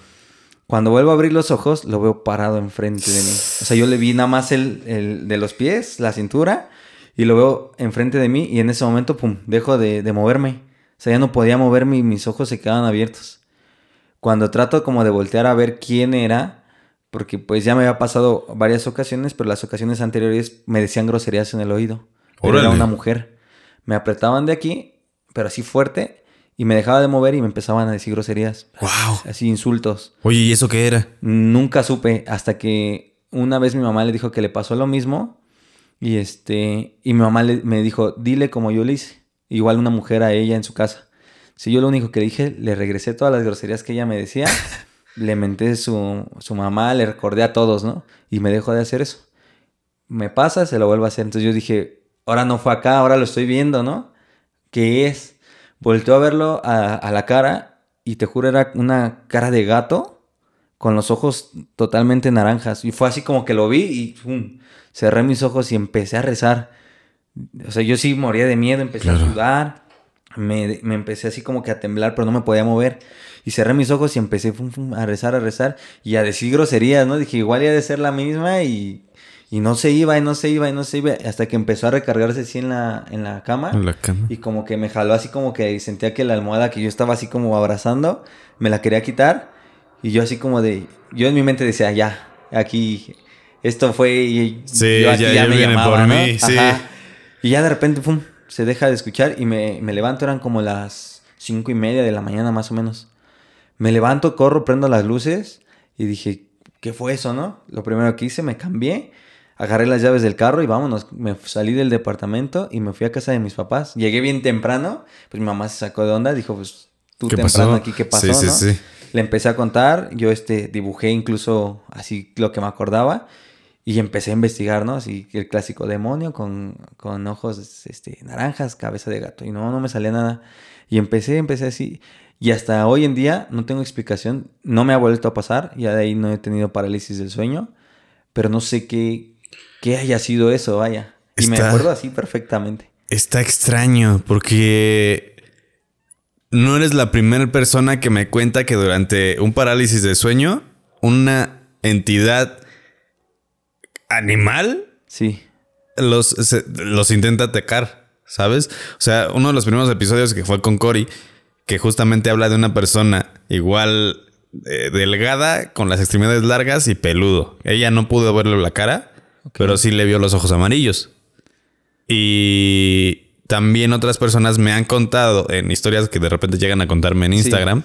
Cuando vuelvo a abrir los ojos, lo veo parado enfrente de mí. O sea, yo le vi nada más el, de los pies, la cintura, y lo veo enfrente de mí y en ese momento, pum, dejo de, de moverme. O sea, ya no podía moverme y mis ojos se quedaban abiertos. Cuando trato como de voltear a ver quién era, porque pues ya me había pasado varias ocasiones, pero las ocasiones anteriores me decían groserías en el oído. Pero era una mujer. Me apretaban de aquí, pero así fuerte, y me dejaba de mover y me empezaban a decir groserías. ¡Wow! Así insultos. Oye, ¿y eso qué era? Nunca supe, hasta que una vez mi mamá le dijo que le pasó lo mismo, y este, y mi mamá me dijo, dile como yo le hice, igual una mujer a ella en su casa. Si yo lo único que dije, le regresé todas las groserías que ella me decía. le menté su, su mamá, le recordé a todos, ¿no? Y me dejó de hacer eso. Me pasa, se lo vuelvo a hacer. Entonces yo dije, ahora no fue acá, ahora lo estoy viendo, ¿no? ¿Qué es? volteó a verlo a, la cara y te juro era una cara de gato con los ojos totalmente naranjas. Y fue así como que lo vi y cerré mis ojos y empecé a rezar. O sea, yo sí moría de miedo, empecé a sudar me, empecé así como que a temblar, pero no me podía mover. Y cerré mis ojos y empecé a rezar, a rezar y a decir groserías, ¿no? Dije, igual ya de ser la misma y, no se iba, y no se iba, y no se iba. Hasta que empezó a recargarse así en la, en la cama. En la cama. Y como que me jaló así como que sentía que la almohada que yo estaba así como abrazando, me la quería quitar. Y yo así como de... Yo en mi mente decía, ya, aquí... Esto fue... Y, sí, ya, me Y ya de repente, pum, se deja de escuchar y me, me levanto, eran como las cinco y media de la mañana más o menos. Me levanto, corro, prendo las luces y dije, ¿qué fue eso, no? Lo primero que hice, me cambié, agarré las llaves del carro y vámonos. Me salí del departamento y me fui a casa de mis papás. Llegué bien temprano, pues mi mamá se sacó de onda, dijo, pues tú temprano aquí, ¿qué pasó? Sí, sí. Le empecé a contar, yo este, dibujé incluso así lo que me acordaba y empecé a investigar, ¿no? Así el clásico demonio con, con ojos este, naranjas, cabeza de gato. Y no, no me salía nada. Y empecé, empecé así. Y hasta hoy en día no tengo explicación. No me ha vuelto a pasar. Ya de ahí no he tenido parálisis del sueño. Pero no sé qué, haya sido eso, vaya. Y me acuerdo así perfectamente. Está extraño porque no eres la primera persona que me cuenta que durante un parálisis de sueño una entidad animal. Sí. Los, los intenta atacar, ¿sabes? O sea, uno de los primeros episodios que fue con Cory, que justamente habla de una persona igual eh, delgada, con las extremidades largas y peludo. Ella no pudo verle la cara, pero sí le vio los ojos amarillos. Y también otras personas me han contado en historias que de repente llegan a contarme en Instagram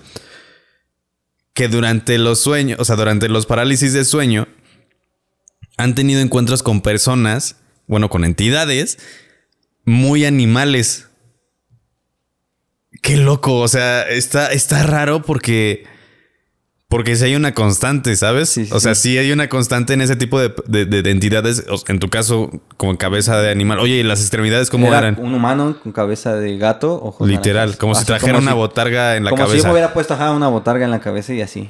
que durante los sueños, o sea, durante los parálisis de sueño, han tenido encuentros con personas, bueno, con entidades muy animales. Qué loco, o sea, está, está raro porque... Porque si hay una constante, ¿sabes? o sea, si hay una constante en ese tipo de, entidades. En tu caso, como cabeza de animal. Oye, ¿y las extremidades cómo eran? Un humano con cabeza de gato. o Literal, como si trajera una botarga en la cabeza. Como si yo me hubiera puesto una botarga en la cabeza y así.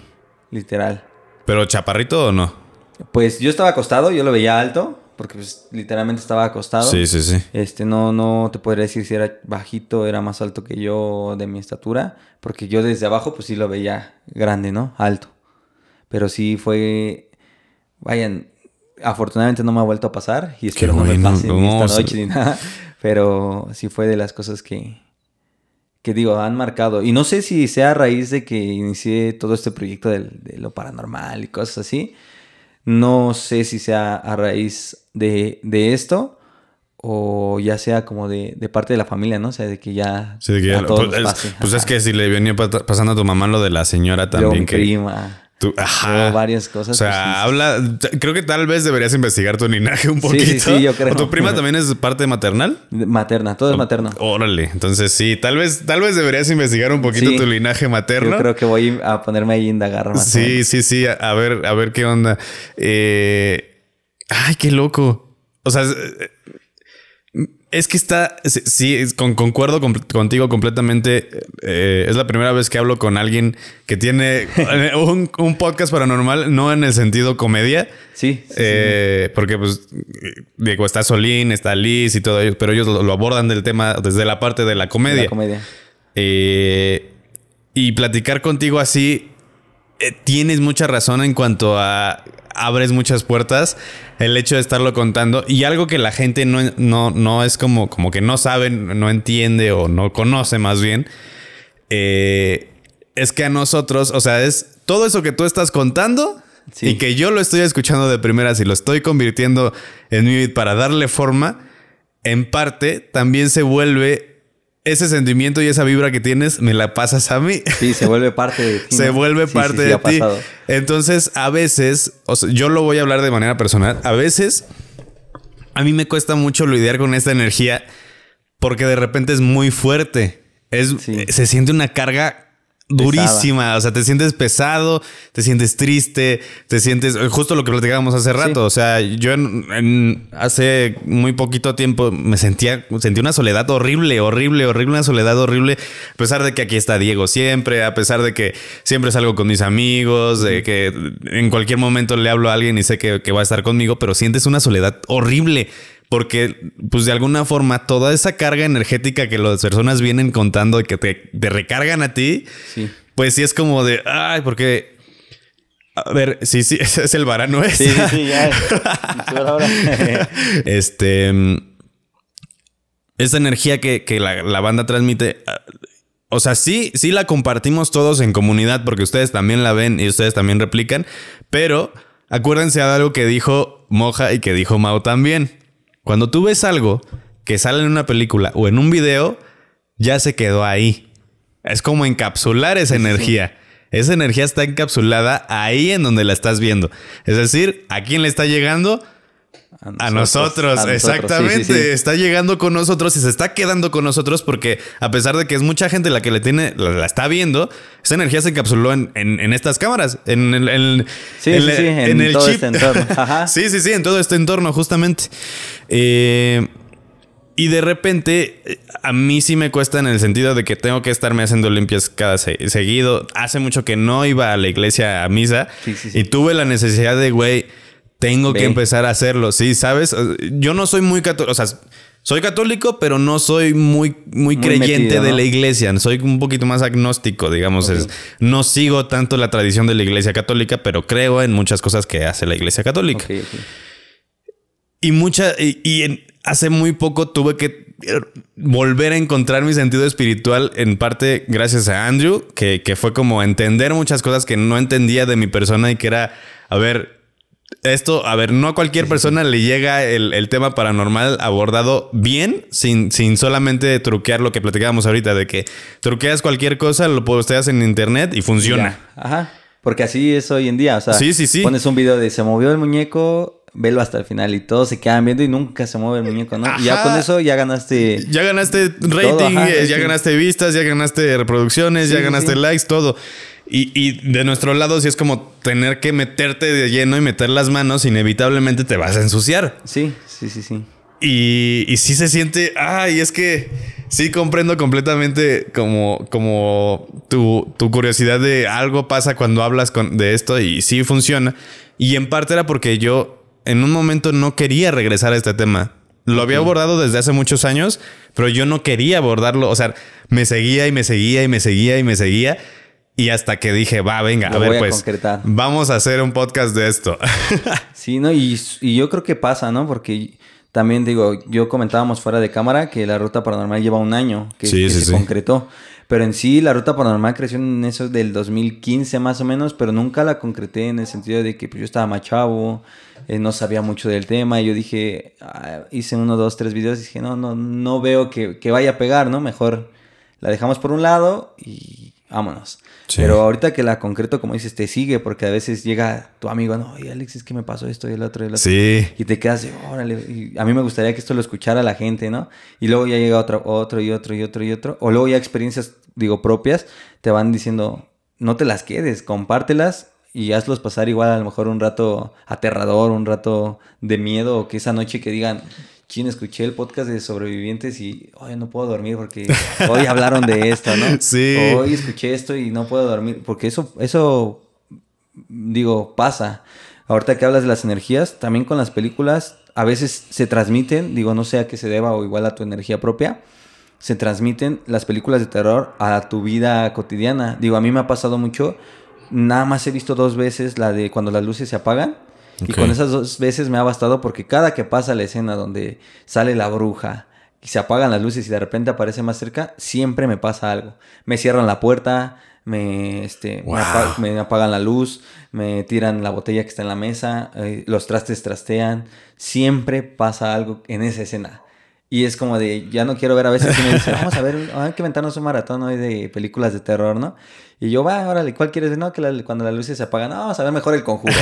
Literal. ¿Pero chaparrito o no? Pues yo estaba acostado, yo lo veía alto, porque pues, literalmente estaba acostado. Sí, sí, sí. Este, no, no te podría decir si era bajito, era más alto que yo de mi estatura, porque yo desde abajo pues sí lo veía grande, ¿no? Alto. Pero sí fue, vayan, afortunadamente no me ha vuelto a pasar y espero Qué no me noche pero sí fue de las cosas que, que digo, han marcado. Y no sé si sea a raíz de que inicié todo este proyecto de lo paranormal y cosas así, no sé si sea a raíz de, de esto o ya sea como de, de, parte de la familia, ¿no? O sea, de que ya. Sí, de que pues, pues, es que si le venía pasando a tu mamá lo de la señora también. que, Tú, varias cosas. O sea, pues, habla. Creo que tal vez deberías investigar tu linaje un poquito. Sí, yo creo. ¿Tu prima también es parte maternal? Materna, todo es materno. Órale. Entonces, sí, tal vez, tal vez deberías investigar un poquito tu linaje materno. creo que voy a ponerme ahí a indagar Sí, sí, sí. A ver, a ver qué onda. Eh, ay, qué loco. O sea, es que está, sí, con, concuerdo contigo completamente. Eh, es la primera vez que hablo con alguien que tiene un, podcast paranormal, no en el sentido comedia. Sí. Eh, porque, pues, digo, está Solín, está Liz y todo ello, pero ellos lo, abordan del tema desde la parte de la comedia. Eh, y platicar contigo así, tienes mucha razón en cuanto a abres muchas puertas el hecho de estarlo contando y algo que la gente no, no, es como, como que no sabe, no entiende o no conoce más bien, eh, es que a nosotros, o sea, es todo eso que tú estás contando y que yo lo estoy escuchando de primeras y lo estoy convirtiendo en mi para darle forma, en parte también se vuelve ese sentimiento y esa vibra que tienes me la pasas a mí. Sí, se vuelve parte de ti. se vuelve parte de ti. Entonces, a veces, yo lo voy a hablar de manera personal, a veces a mí me cuesta mucho lidiar con esta energía porque de repente es muy fuerte. Es, Se siente una carga durísima. O sea, te sientes pesado, te sientes triste, te sientes. Justo lo que platicábamos hace rato. O sea, yo en, hace muy poquito tiempo me sentía, sentí una soledad horrible, horrible, horrible, una soledad horrible. A pesar de que aquí está Diego siempre, a pesar de que siempre salgo con mis amigos, de que en cualquier momento le hablo a alguien y sé que, que va a estar conmigo, pero sientes una soledad horrible porque pues de alguna forma toda esa carga energética que las personas vienen contando que te, recargan a ti, pues sí es como de, ay, porque... A ver, sí, sí, ese es el varano. ¿es? Sí, sí, sí, ya. este... Mm, esa energía que, la, la, banda transmite, ah, o sea, sí, sí la compartimos todos en comunidad porque ustedes también la ven y ustedes también replican, pero acuérdense de algo que dijo Moja y que dijo Mao también. Cuando tú ves algo que sale en una película o en un video, ya se quedó ahí. Es como encapsular esa energía. Esa energía está encapsulada ahí en donde la estás viendo. Es decir, ¿a quién le está llegando? A nosotros, exactamente. Está llegando con nosotros y se está quedando con nosotros porque a pesar de que es mucha gente la que le tiene, la, está viendo, esa energía se encapsuló en, estas cámaras, en el, en, en todo chip. Este entorno. sí, sí, sí, en todo este entorno, justamente. Eh, y de repente, a mí sí me cuesta en el sentido de que tengo que estarme haciendo limpias cada seguido. Hace mucho que no iba a la iglesia a misa y tuve la necesidad de, güey tengo que empezar a hacerlo, sí, ¿sabes? Yo no soy muy católico, o sea, soy católico, pero no soy muy, muy, creyente de la iglesia. Soy un poquito más agnóstico, digamos. no sigo tanto la tradición de la iglesia católica, pero creo en muchas cosas que hace la iglesia católica. Y mucha, y, hace muy poco tuve que eh, volver a encontrar mi sentido espiritual en parte gracias a Andrew, que, que fue como entender muchas cosas que no entendía de mi persona y que era, a ver, esto, a ver, no a cualquier persona le llega el, tema paranormal abordado bien, sin, sin, solamente truquear lo que platicábamos ahorita, de que truqueas cualquier cosa, lo posteas en internet y funciona. Ajá. Porque así es hoy en día. O sea, sí, sí, sí. pones un video de se movió el muñeco, velo hasta el final y todos se quedan viendo y nunca se mueve el eh, muñeco, ¿no? Y ya con eso ya ganaste. Ya ganaste rating, ya ganaste vistas, ya ganaste reproducciones, ya ganaste likes, todo. Y, de nuestro lado, si es como tener que meterte de lleno y meter las manos, inevitablemente te vas a ensuciar. Sí, sí, sí, sí. Y, y sí se siente, ay, es que sí comprendo completamente como, como tu, curiosidad de algo pasa cuando hablas con, de esto y sí funciona. Y en parte era porque yo en un momento no quería regresar a este tema. Lo había abordado desde hace muchos años, pero yo no quería abordarlo. O sea, me seguía y me seguía y me seguía y me seguía. Y hasta que dije, va, venga, a ver, pues vamos a hacer un podcast de esto. sí, ¿no? Y, yo creo que pasa, ¿no? Porque también digo, yo comentábamos fuera de cámara que la ruta paranormal lleva un año que, se concretó. Pero en sí, la ruta paranormal creció en eso del 2015 más o menos, pero nunca la concreté en el sentido de que pues, yo estaba más chavo, eh, no sabía mucho del tema. Y yo dije, ah, hice uno, dos, tres videos y dije, no, no, no veo que vaya a pegar, ¿no? Mejor la dejamos por un lado y vámonos. Pero ahorita que la concreto, como dices, te sigue, porque a veces llega tu amigo, no, y Alex, es que me pasó esto y el otro y el otro. Sí. Y te quedas, órale, y a mí me gustaría que esto lo escuchara la gente, ¿no? Y luego ya llega otro, otro y otro y otro y otro. O luego ya experiencias, digo, propias, te van diciendo, no te las quedes, compártelas y hazlos pasar igual a lo mejor un rato aterrador, un rato de miedo, o que esa noche que digan, quien escuché el podcast de sobrevivientes y hoy no puedo dormir porque hoy hablaron de esto, ¿no? Sí. Hoy escuché esto y no puedo dormir porque eso eso digo, pasa. Ahorita que hablas de las energías, también con las películas a veces se transmiten, digo, no sea que se deba o igual a tu energía propia, se transmiten las películas de terror a tu vida cotidiana. Digo, a mí me ha pasado mucho, nada más he visto dos veces la de cuando las luces se apagan y con esas dos veces me ha bastado porque cada que pasa la escena donde sale la bruja y se apagan las luces y de repente aparece más cerca, siempre me pasa algo. Me cierran la puerta, me, este, me, apagan la luz, me tiran la botella que está en la mesa, eh, los trastes trastean. Siempre pasa algo en esa escena. Y es como de, ya no quiero ver, a veces me dice, vamos a ver, hay que inventarnos un maratón hoy de películas de terror, ¿no? Y yo, va, órale, ¿cuál quieres? No, que cuando la luces se apaga. no, vamos a ver mejor el conjuro.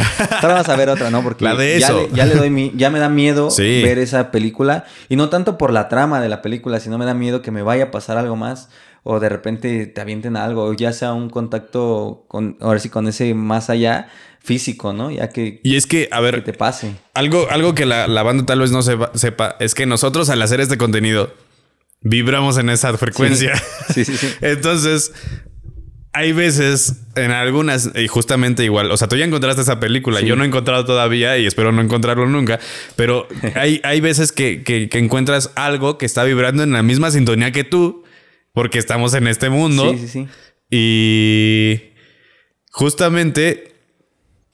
Ahora vamos a ver otra, ¿no? Porque ya, Le, ya, doy ya me da miedo ver esa película. Y no tanto por la trama de la película, sino me da miedo que me vaya a pasar algo más o de repente te avienten algo, ya sea un contacto con, ahora sí, con ese más allá físico, ¿no? Ya que... Y es que, a ver, te pase. Algo, algo que la, banda tal vez no sepa, sepa, es que nosotros al hacer este contenido vibramos en esa frecuencia. Sí, sí, Entonces, hay veces en algunas, y justamente igual, o sea, tú ya encontraste esa película, yo no he encontrado todavía y espero no encontrarlo nunca, pero hay, hay veces que, que, encuentras algo que está vibrando en la misma sintonía que tú porque estamos en este mundo. Sí, sí, sí. Y justamente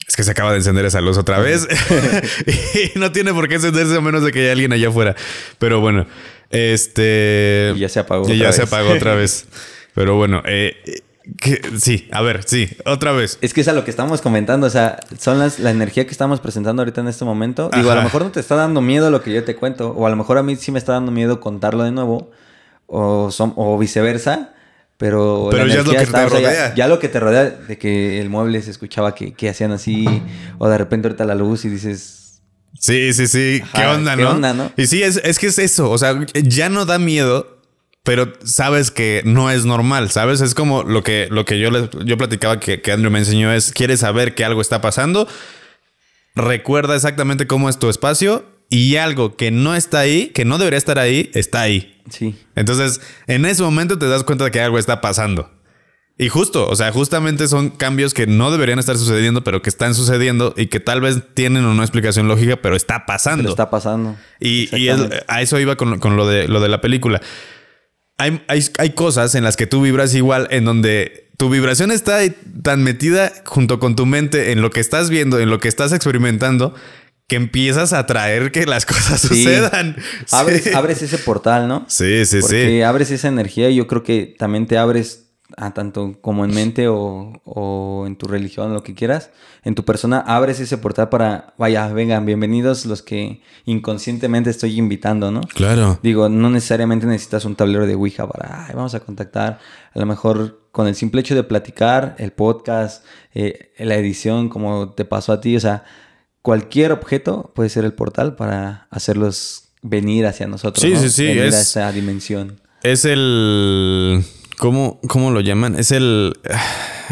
es que se acaba de encender esa luz otra vez y no tiene por qué encenderse a menos de que haya alguien allá afuera. Pero bueno, este. ya se apagó. Y ya se apagó otra vez. Pero bueno, eh, sí, a ver, sí, otra vez. Es que es a lo que estamos comentando, o sea, son las, la energía que estamos presentando ahorita en este momento. Digo, a lo mejor no te está dando miedo lo que yo te cuento, o a lo mejor a mí sí me está dando miedo contarlo de nuevo, o, son, o viceversa. Pero, ya lo que te rodea. que de que el mueble se escuchaba que, hacían así, o de repente ahorita la luz y dices. Sí, sí, sí. ¿Qué, onda, no? Y sí, es, es que es eso. O sea, ya no da miedo pero sabes que no es normal, ¿sabes? Es como lo que, lo que yo, les, platicaba que, que, Andrew me enseñó es, quieres saber que algo está pasando, recuerda exactamente cómo es tu espacio y algo que no está ahí, que no debería estar ahí, está ahí. Sí. Entonces, en ese momento te das cuenta de que algo está pasando. Y justo, o sea, justamente son cambios que no deberían estar sucediendo, pero que están sucediendo y que tal vez tienen una explicación lógica, pero está pasando. está pasando. Y, y a eso iba con, lo, de, lo de la película. Hay, hay, hay cosas en las que tú vibras igual, en donde tu vibración está tan metida junto con tu mente en lo que estás viendo, en lo que estás experimentando, que empiezas a traer que las cosas sucedan. Abres, abres, ese portal, ¿no? Sí, sí, sí. abres esa energía y yo creo que también te abres a tanto como en mente o, en tu religión, lo que quieras, en tu persona, abres ese portal para, vaya, vengan, bienvenidos los que inconscientemente estoy invitando, ¿no? Claro. Digo, no necesariamente necesitas un tablero de Ouija para, ay, vamos a contactar, a lo mejor con el simple hecho de platicar, el podcast, eh, la edición, como te pasó a ti, o sea, cualquier objeto puede ser el portal para hacerlos venir hacia nosotros. Sí, sí, sí. esa dimensión. Es el. ¿Cómo, ¿Cómo lo llaman? Es el.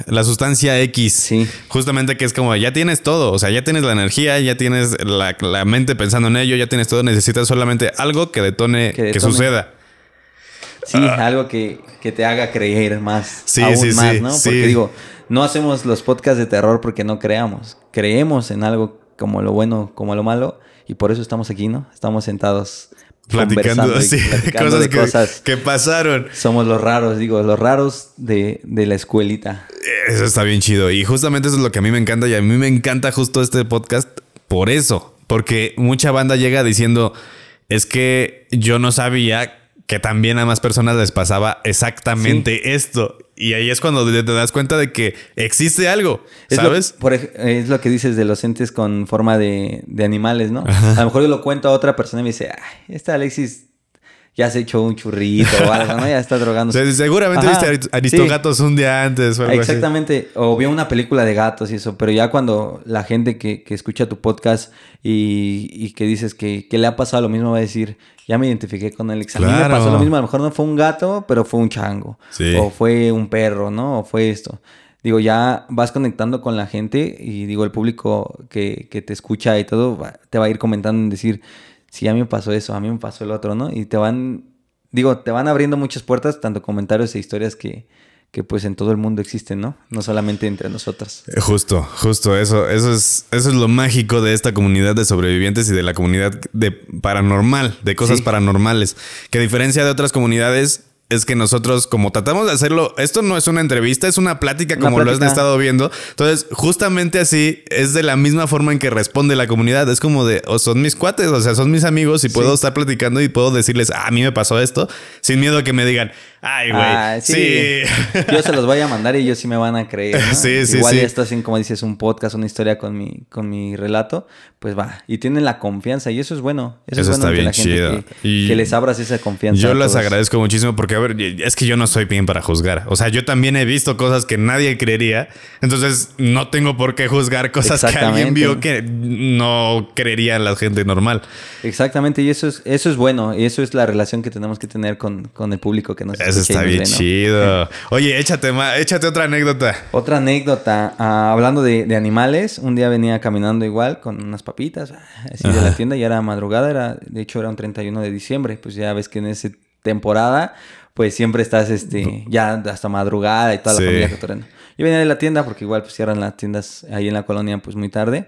La sustancia X. Sí. Justamente que es como ya tienes todo. O sea, ya tienes la energía, ya tienes la, mente pensando en ello, ya tienes todo. Necesitas solamente algo que detone, que, suceda. Sí, ah. algo que, te haga creer más. Sí, aún sí, más, ¿no? Porque digo, no hacemos los podcasts de terror porque no creamos. Creemos en algo que como lo bueno, como lo malo, y por eso estamos aquí, ¿no? Estamos sentados platicando, cosas, de cosas que, pasaron. Somos los raros, digo, los raros de, la escuelita. Eso está bien chido. Y justamente eso es lo que a mí me encanta. Y a mí me encanta justo este podcast por eso. Porque mucha banda llega diciendo, es que yo no sabía que también a más personas les pasaba exactamente esto. Y ahí es cuando te das cuenta de que existe algo, ¿sabes? Es lo, es lo que dices de los entes con forma de, animales, ¿no? A lo mejor yo lo cuento a otra persona y me dice, ay, esta Alexis ya se echó un churrito o algo, ¿no? Ya está drogando. Seguramente viste Aristogatos Gatos un día antes o Exactamente. O vio una película de gatos y eso. Pero ya cuando la gente que, escucha tu podcast y, que dices que, le ha pasado lo mismo va a decir, ya me identifiqué con el A pasó lo mismo. A lo mejor no fue un gato, pero fue un chango. Sí. O fue un perro, ¿no? O fue esto. Digo, ya vas conectando con la gente y digo, el público que, que te escucha y todo te va a ir comentando en decir si sí, a mí me pasó eso, a mí me pasó el otro, ¿no? Y te van, digo, te van abriendo muchas puertas, tanto comentarios e historias que, que pues en todo el mundo existen, ¿no? No solamente entre nosotras. Eh, justo, justo, eso, eso es, eso es lo mágico de esta comunidad de sobrevivientes y de la comunidad de paranormal, de cosas paranormales, que a diferencia de otras comunidades, es que nosotros, como tratamos de hacerlo, esto no es una entrevista, es una plática como lo has estado viendo. Entonces, justamente así es de la misma forma en que responde la comunidad. Es como de, o son mis cuates, o sea, son mis amigos y puedo estar platicando y puedo decirles, ah, a mí me pasó esto, sin miedo a que me digan, Ay, güey. Ah, sí. Yo se los voy a mandar y ellos sí me van a creer. Sí, sí, Igual ya esto así como dices, un podcast, una historia con mi, con mi relato, pues va. Y tienen la confianza y eso es bueno. Eso, está bien la gente Que, les abras esa confianza. Yo les agradezco muchísimo porque, a ver, es que yo no soy bien para juzgar. O sea, yo también he visto cosas que nadie creería. Entonces, no tengo por qué juzgar cosas que alguien vio que no creería la gente normal. Exactamente. Y eso es, eso es bueno. Y eso es la relación que tenemos que tener con, el público que nos eh, eso está bien chido. Oye, échate, otra anécdota. Otra anécdota. Ah, hablando de, animales, un día venía caminando igual con unas papitas ah, así de la tienda y era madrugada, era, de hecho era un 31 de diciembre, pues ya ves que en esa temporada pues siempre estás este ya hasta madrugada y toda la familia Yo venía de la tienda porque igual pues cierran las tiendas ahí en la colonia pues muy tarde.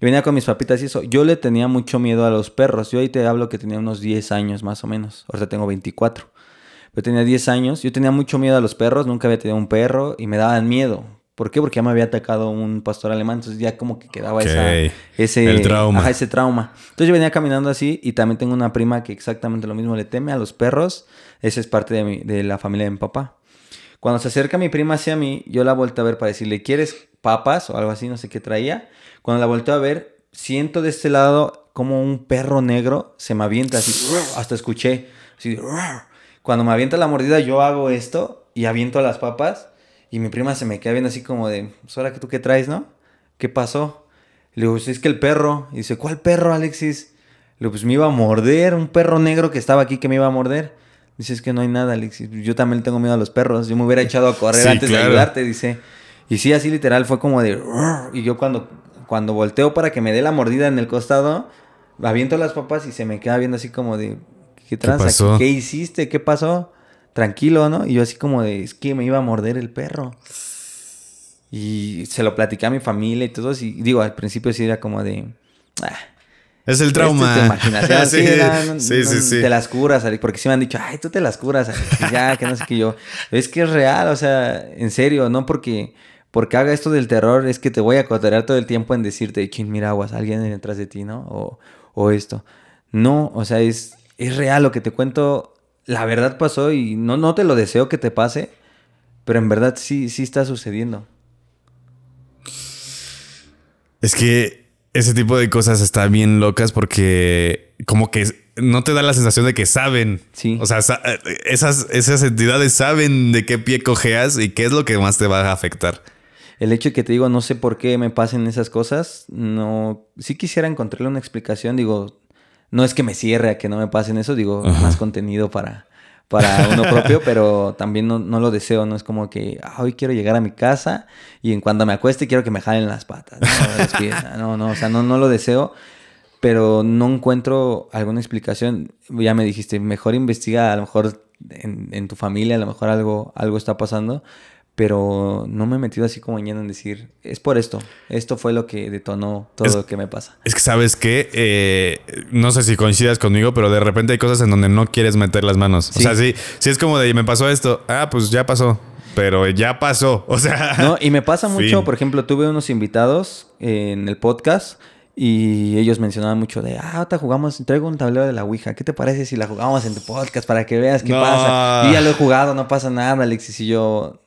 Yo venía con mis papitas y eso. Yo le tenía mucho miedo a los perros. Yo ahí te hablo que tenía unos 10 años más o menos. Ahorita tengo 24. Yo tenía 10 años, yo tenía mucho miedo a los perros, nunca había tenido un perro y me daban miedo. ¿Por qué? Porque ya me había atacado un pastor alemán, entonces ya como que quedaba ese, trauma. ese trauma. Entonces yo venía caminando así y también tengo una prima que exactamente lo mismo le teme a los perros. Esa es parte de, mi, la familia de mi papá. Cuando se acerca mi prima hacia mí, yo la vuelto a ver para decirle, ¿quieres papas o algo así? No sé qué traía. Cuando la vuelto a ver, siento de este lado como un perro negro se me avienta así, hasta escuché, así, cuando me avienta la mordida, yo hago esto y aviento las papas. Y mi prima se me queda viendo así como de, ¿Sora pues, que tú qué traes, no? ¿Qué pasó? Le digo, pues, es que el perro. Y dice, ¿cuál perro, Alexis? Le digo, pues me iba a morder, un perro negro que estaba aquí que me iba a morder. Dice, es que no hay nada, Alexis. Yo también tengo miedo a los perros. Yo me hubiera echado a correr antes de ayudarte, dice. Y sí, así literal fue como de... Y yo cuando, cuando volteo para que me dé la mordida en el costado, aviento las papas y se me queda viendo así como de... ¿Qué tranza? ¿Qué, hiciste? ¿Qué pasó? Tranquilo, ¿no? Y yo así como de, es que me iba a morder el perro. Y se lo platicé a mi familia y todo. Y digo, al principio sí era como de... Ah, es el este trauma. De te sí, sí, sí, las curas, porque sí me han dicho, ay, tú te las curas, ya, que no sé qué yo. Es que es real, o sea, en serio, no porque, porque haga esto del terror, es que te voy a cotear todo el tiempo en decirte, ching, mira aguas, alguien detrás de ti, ¿no? O, o esto. No, o sea, es es real lo que te cuento, la verdad pasó y no, no te lo deseo que te pase, pero en verdad sí, sí está sucediendo. Es que ese tipo de cosas están bien locas porque como que no te da la sensación de que saben. O sea, eh, esas, esas entidades saben de qué pie cojeas y qué es lo que más te va a afectar. El hecho de que te digo, no sé por qué me pasen esas cosas, no. Sí quisiera encontrarle una explicación. Digo, no es que me cierre a que no me pasen eso, digo, más contenido para, para uno propio, pero también no, lo deseo, no es como que ah, hoy quiero llegar a mi casa y en cuanto me acueste quiero que me jalen las patas, ¿no? no, no, o sea, no, lo deseo, pero no encuentro alguna explicación. Ya me dijiste, mejor investiga, a lo mejor en, tu familia, a lo mejor algo, algo está pasando, pero no me he metido así como lleno en decir, es por esto, esto fue lo que detonó todo lo que me pasa. Es que sabes que, eh, no sé si coincidas conmigo, pero de repente hay cosas en donde no quieres meter las manos. O sea, sí, sí es como de, me pasó esto, ah, pues ya pasó, pero ya pasó, o sea... No, y me pasa mucho, por ejemplo, tuve unos invitados en el podcast y ellos mencionaban mucho de, ah, ahorita jugamos, traigo un tablero de la Ouija. ¿Qué te parece si la jugamos en tu podcast para que veas qué pasa? Y ya lo he jugado, no pasa nada, Alexis. Y yo,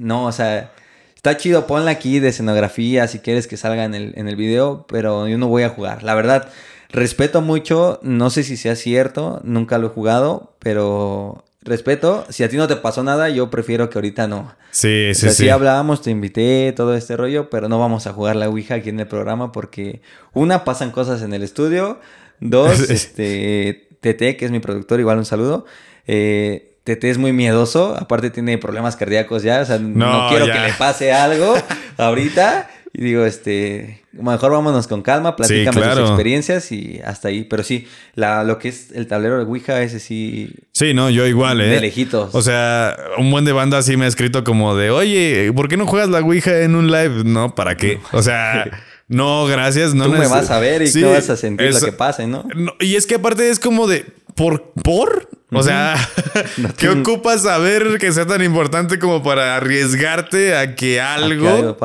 no, o sea, está chido, ponla aquí de escenografía si quieres que salga en el, video, pero yo no voy a jugar. La verdad, respeto mucho, no sé si sea cierto, nunca lo he jugado, pero respeto, si a ti no te pasó nada, yo prefiero que ahorita no. Sí, sí, sí. hablábamos, te invité, todo este rollo, pero no vamos a jugar la Ouija aquí en el programa porque una, pasan cosas en el estudio, dos, este, TT, que es mi productor, igual un saludo. Eh, Tete es muy miedoso, aparte tiene problemas cardíacos ya, o sea, no, quiero que le pase algo ahorita. Y digo, este, mejor vámonos con calma, platícame tus experiencias y hasta ahí. Pero sí, lo que es el tablero de Ouija, ese sí. Sí, no, yo igual, ¿eh? De lejitos. O sea, un buen de banda sí me ha escrito como de, oye, ¿por qué no juegas la Ouija en un live? No, ¿para qué? O sea. No, gracias. No Tú me vas a ver y vas a sentir lo que pase, ¿no? ¿no? Y es que aparte es como de, ¿por? ¿Por? O sea, ¿qué ocupas saber que sea tan importante como para arriesgarte a que algo,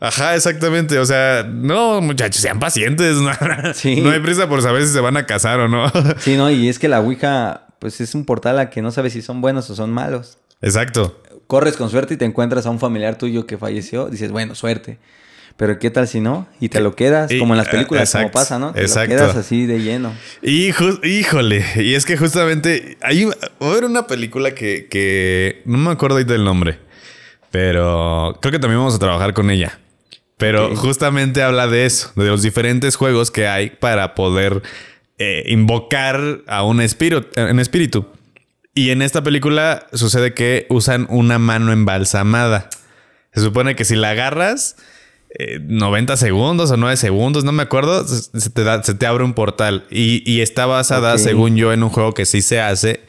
Ajá, exactamente. O sea, no, muchachos, sean pacientes. No, hay prisa por saber si se van a casar o no. Sí, no, y es que la Ouija, pues es un portal a que no sabes si son buenos o son malos. Exacto. Corres con suerte y te encuentras a un familiar tuyo que falleció. Dices, bueno, suerte. Pero ¿qué tal si no? Y te lo quedas, como en las películas, eh, como pasa, ¿no? exacto. lo quedas así de lleno. Y híjole, y es que justamente hay una película que, que no me acuerdo del nombre, pero creo que también vamos a trabajar con ella. Pero justamente habla de eso, de los diferentes juegos que hay para poder eh, invocar a un espíritu, un espíritu. Y en esta película sucede que usan una mano embalsamada. Se supone que si la agarras, 90 eh, segundos o 9 segundos, no me acuerdo, se te, abre un portal. Y, está basada, según yo, en un juego que sí se hace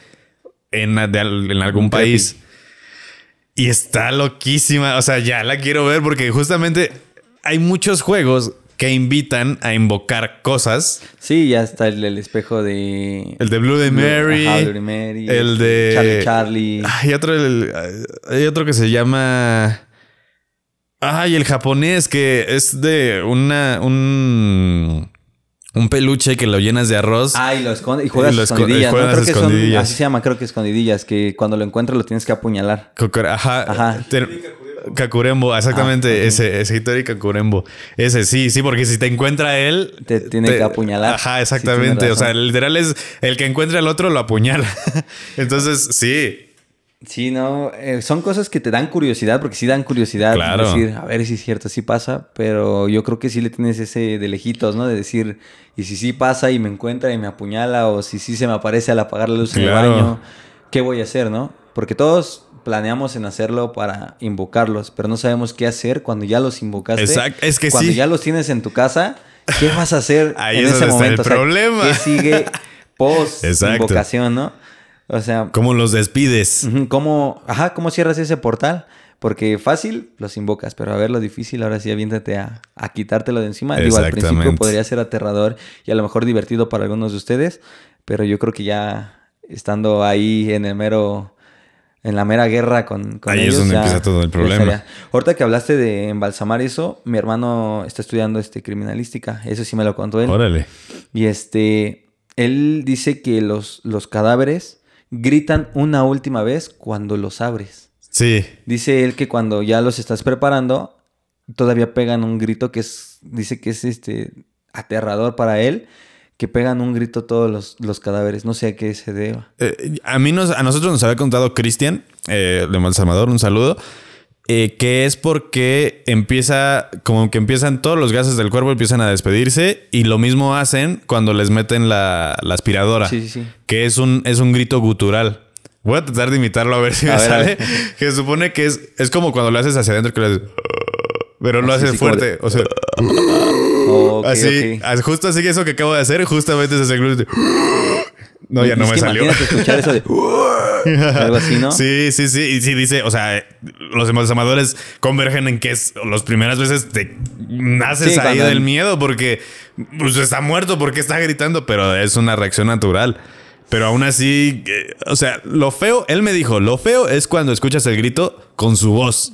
en, algún país. Y está loquísima. O sea, ya la quiero ver porque justamente hay muchos juegos que invitan a invocar cosas. Sí, ya está el, espejo de. El de Blue de Mary. el de. Charlie Charlie. otro, hay otro que se llama. Ay, el japonés que es de una un un peluche que lo llenas de arroz. Ah, y lo escondes. Y juegas escondidillas. ¿no? creo Que son, así se llama, creo que escondidillas. Que cuando lo encuentras lo tienes que apuñalar. ajá. Kakurembo, exactamente. Ah, ese, ese Hitori Kakurembo. Ese sí, sí, porque si te encuentra él. Te tiene que apuñalar. Ajá, exactamente. o sea, literal es el que encuentra al otro lo apuñala. Entonces, sí. Sí, no, eh, son cosas que te dan curiosidad, porque sí dan curiosidad. Claro. decir, a ver si es cierto, si pasa, pero yo creo que sí le tienes ese de lejitos, ¿no? De decir, y si sí pasa y me encuentra y me apuñala, o si sí se me aparece al apagar la luz en el baño, ¿qué voy a hacer, no? Porque todos planeamos en hacerlo para invocarlos, pero no sabemos qué hacer cuando ya los invocaste. Exacto, es que Cuando ya los tienes en tu casa, ¿qué vas a hacer en ese momento? el problema. ¿Qué sigue post invocación, no? O sea. ¿Cómo los despides? ¿Cómo, ajá, ¿cómo cierras ese portal? Porque fácil los invocas, pero a ver lo difícil, ahora sí aviéntate a, quitártelo de encima. al principio podría ser aterrador y a lo mejor divertido para algunos de ustedes, pero yo creo que ya estando ahí en el mero en la mera guerra con, Ahí es donde empieza todo el problema. Ahorita que hablaste de embalsamar eso, mi hermano está estudiando este, criminalística. Eso sí me lo contó él. Órale. Y este, él dice que los, los cadáveres gritan una última vez cuando los abres. Sí. Dice él que cuando ya los estás preparando, todavía pegan un grito que es, dice que es este, aterrador para él, que pegan un grito todos los, cadáveres. No sé a qué se deba. Eh, a mí nos, a nosotros nos había contado Cristian, eh, de Malsamador, un saludo eh, que es porque empieza, como que empiezan todos los gases del cuerpo, empiezan a despedirse y lo mismo hacen cuando les meten la, aspiradora, sí, sí, sí. que es un, es un grito gutural. Voy a tratar de imitarlo a ver si me sale. Que se supone que es, es como cuando lo haces hacia adentro, que lo haces, pero lo haces fuerte, o sea... así, justo así que eso que acabo de hacer, justamente se hace... No, ya no me salió. escuchar eso de... Algo así, ¿no? Sí, sí, sí. Y sí dice, o sea, los embalsamadores convergen en que es las primeras veces te naces ahí del miedo porque pues, está muerto, porque está gritando, pero es una reacción natural. Pero aún así, eh, o sea, lo feo, él me dijo, lo feo es cuando escuchas el grito con su voz.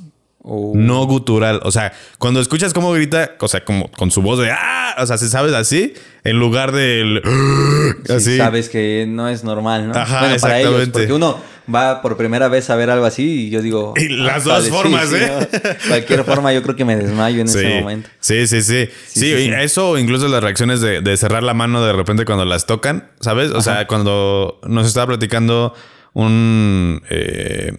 Oh. No gutural. O sea, cuando escuchas cómo grita, o sea, como con su voz de ¡ah! O sea, si sabes así, en lugar del ah", así. Sabes que no es normal, ¿no? bueno, para ellos, porque uno va por primera vez a ver algo así y yo digo. Y las ah, dos formas, ¿eh? cualquier forma, yo creo que me desmayo en ese momento. Sí, sí, sí. Sí, eso, incluso las reacciones de, cerrar la mano de repente cuando las tocan, ¿sabes? O sea, cuando nos estaba platicando un. Eh,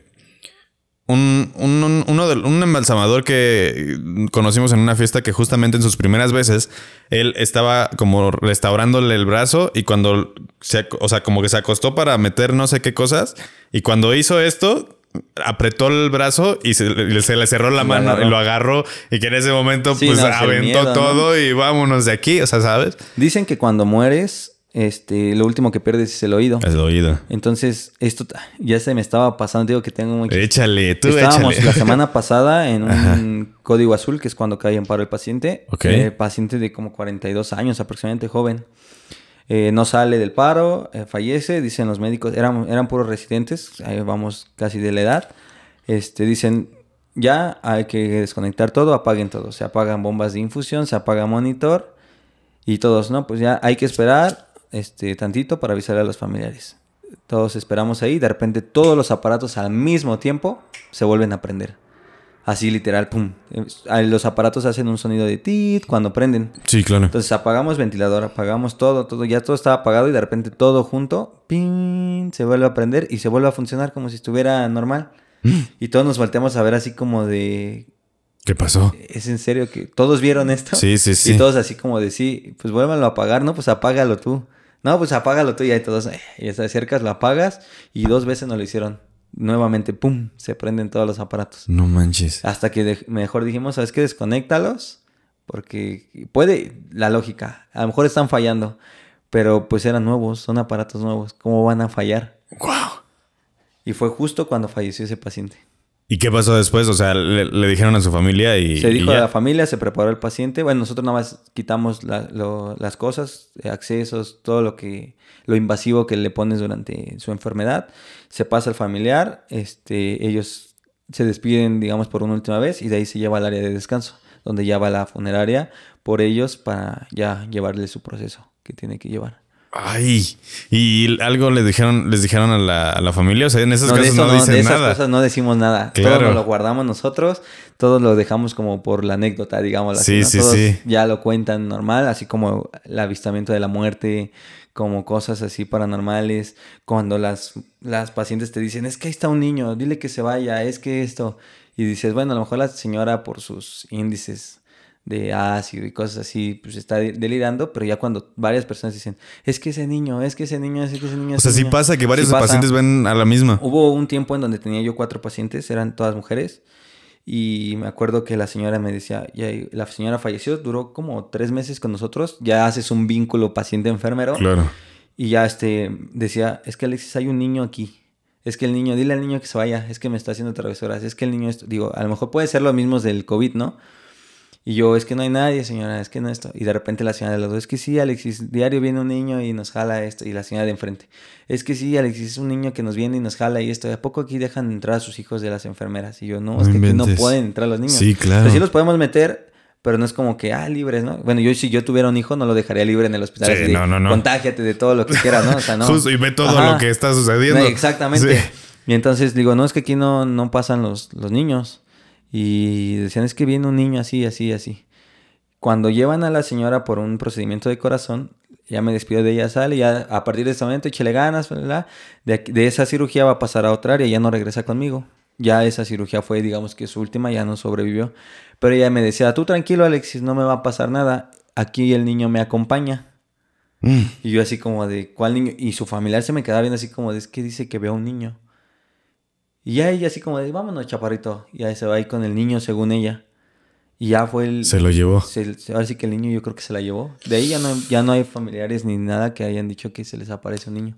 un, uno un embalsamador que eh, conocimos en una fiesta que justamente en sus primeras veces él estaba como restaurándole el brazo y cuando se, o sea, como que se acostó para meter no sé qué cosas y cuando hizo esto apretó el brazo y se, le cerró la mano y lo agarró y que en ese momento pues aventó todo y vámonos de aquí, o sea, ¿sabes? Dicen que cuando mueres este, lo último que pierdes es el oído. El oído. Entonces, esto ya se me estaba pasando, digo que tengo mucho... Échale, tú Estábamos la semana pasada en un código azul, que es cuando cae en paro el paciente. Eh, paciente de como 42 años, aproximadamente joven. Eh, no sale del paro, eh, fallece, dicen los médicos, eran, eran puros residentes, vamos casi de la edad. Este, dicen, ya hay que desconectar todo, apaguen todo. Se apagan bombas de infusión, se apaga monitor. Y todos, no, pues ya hay que esperar este, tantito para avisar a los familiares. Todos esperamos ahí, de repente todos los aparatos al mismo tiempo se vuelven a prender. Así literal, pum. Eh, los aparatos hacen un sonido de tit cuando prenden. Sí, claro. Entonces apagamos ventilador, apagamos todo, todo, ya todo estaba apagado y de repente todo junto, pin, se vuelve a prender y se vuelve a funcionar como si estuviera normal. Mm. Y todos nos volteamos a ver así como de ¿Qué pasó? Es en serio que todos vieron esto. Sí, sí, sí. Y todos así como de sí, pues vuélvanlo a apagar, ¿no? Pues apágalo tú. No, pues apágalo tú y ahí todos. Eh, y te acercas, lo apagas y dos veces no lo hicieron. Nuevamente, pum, se prenden todos los aparatos. No manches. Hasta que mejor dijimos, ¿sabes qué? Desconéctalos. Porque puede, la lógica. A lo mejor están fallando. Pero pues eran nuevos, son aparatos nuevos. ¿Cómo van a fallar? ¡Wow! Y fue justo cuando falleció ese paciente. ¿Y qué pasó después? O sea, le, dijeron a su familia y. Se dijo a la familia, se preparó el paciente. Bueno, nosotros nada más quitamos las cosas, eh, accesos, todo lo que. lo invasivo que le pones durante su enfermedad. Se pasa al familiar, este, ellos se despiden, digamos, por una última vez y de ahí se lleva al área de descanso, donde ya va la funeraria por ellos para ya llevarle su proceso que tiene que llevar. Ay, y algo les dijeron, les dijeron a la, familia, o sea, en esas no, no, no, esas cosas no decimos nada. Todos Todo lo guardamos nosotros, todos lo dejamos como por la anécdota, digamos. Sí, sí, sí. Ya lo cuentan normal, así como el avistamiento de la muerte, como cosas así paranormales, cuando las, las pacientes te dicen, es que ahí está un niño, dile que se vaya, es que esto. Y dices, bueno, a lo mejor la señora por sus índices de ácido y cosas así, pues está delirando, pero ya cuando varias personas dicen, es que ese niño, es que ese niño, es que ese niño... o sea, sí pasa que varios pacientes ven a la misma. Hubo un tiempo en donde tenía yo cuatro pacientes, eran todas mujeres, y me acuerdo que la señora me decía, ya, la señora falleció, duró como tres meses con nosotros, ya haces un vínculo paciente-enfermero. Claro. Y ya este, decía, es que Alexis, hay un niño aquí. Es que el niño, dile al niño que se vaya, es que me está haciendo travesuras, es que el niño, digo, a lo mejor puede ser lo mismo del COVID, ¿no? Y yo, es que no hay nadie, señora, es que no esto. Y de repente la señora de los dos, es que sí, Alexis, diario viene un niño y nos jala esto. Y la señora de enfrente, es que sí, Alexis, es un niño que nos viene y nos jala y esto. ¿De a poco aquí dejan entrar a sus hijos de las enfermeras? Y yo, no, es que aquí no pueden entrar los niños. Sí, claro. Pero sí los podemos meter, pero no es como que, ah, libres, ¿no? Bueno, yo si yo tuviera un hijo, no lo dejaría libre en el hospital. no, no, no. Contágiate de todo lo que quieras, ¿no? y ve todo lo que está sucediendo. exactamente. Y entonces digo, no, es que aquí no, no pasan los, los niños. Y decían, es que viene un niño así, así, así. Cuando llevan a la señora por un procedimiento de corazón, ya me despido de ella, sale, y a partir de ese momento, échale ganas, de, esa cirugía va a pasar a otra área, ya no regresa conmigo. Ya esa cirugía fue, digamos que su última, ya no sobrevivió. Pero ella me decía, tú tranquilo, Alexis, no me va a pasar nada. Aquí el niño me acompaña. Mm. Y yo así como de, ¿cuál niño? Y su familiar se me quedaba viendo así como de, es que dice que veo a un niño. Y ya ella así como de, vámonos, chaparrito. Y ahí se va ahí con el niño, según ella. Y ya fue el... Se lo llevó. Se, ahora sí que el niño yo creo que se la llevó. De ahí ya no, hay familiares ni nada que hayan dicho que se les aparece un niño.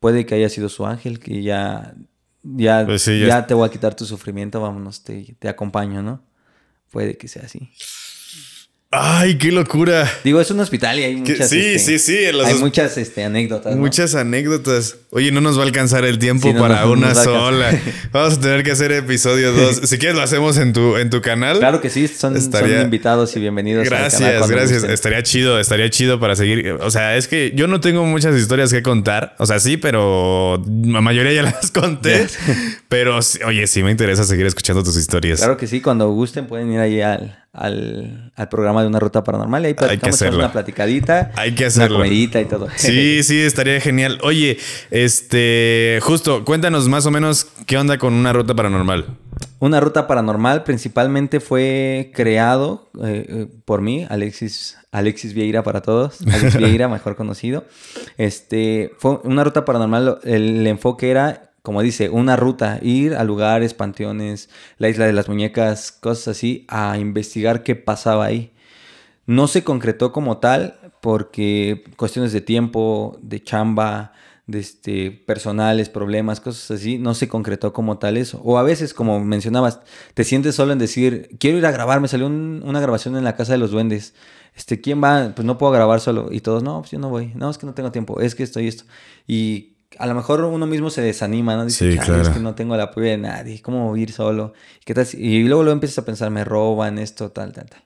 Puede que haya sido su ángel, que ya... Ya, pues ya... te voy a quitar tu sufrimiento, vámonos, te acompaño, ¿no? Puede que sea así. Ay, qué locura. Digo, es un hospital y hay muchas. Sí, este, sí, sí. hay muchas este, anécdotas. Muchas anécdotas. Oye, no nos va a alcanzar el tiempo para una sola. Vamos a tener que hacer episodio 2. si quieres, lo hacemos en tu, en tu canal. Claro que sí, son, invitados y bienvenidos. Gracias, canal gracias. Estaría chido, estaría chido para seguir. O sea, es que yo no tengo muchas historias que contar. O sea, sí, pero la mayoría ya las conté. pero, oye, sí me interesa seguir escuchando tus historias. Claro que sí, cuando gusten pueden ir ahí al al, programa de Una Ruta Paranormal y ahí platicamos, una platicadita. Hay que Una comidita y todo. Sí, sí, estaría genial. Oye, este, justo, cuéntanos más o menos qué onda con Una Ruta Paranormal. Una Ruta Paranormal principalmente fue creado eh, eh, por mí, Alexis, Alexis Vieira para todos, Alexis Vieira, mejor conocido. Este, fue Una Ruta Paranormal, el enfoque era como dice, una ruta, ir a lugares, panteones, la isla de las muñecas, cosas así, a investigar qué pasaba ahí. No se concretó como tal porque cuestiones de tiempo, de chamba, de este, personales, problemas, cosas así, no se concretó como tal eso. O a veces, como mencionabas, te sientes solo en decir, quiero ir a grabar, me salió una grabación en la casa de los duendes. Este, ¿quién va? Pues no puedo grabar solo. Y todos, no, pues yo no voy. No, es que no tengo tiempo, es que estoy esto. Y a lo mejor uno mismo se desanima, ¿no? Dice, claro. es que no tengo el apoyo de nadie, ¿cómo ir solo? ¿Qué tal? Y luego, lo empiezas a pensar, me roban esto, tal, tal, tal.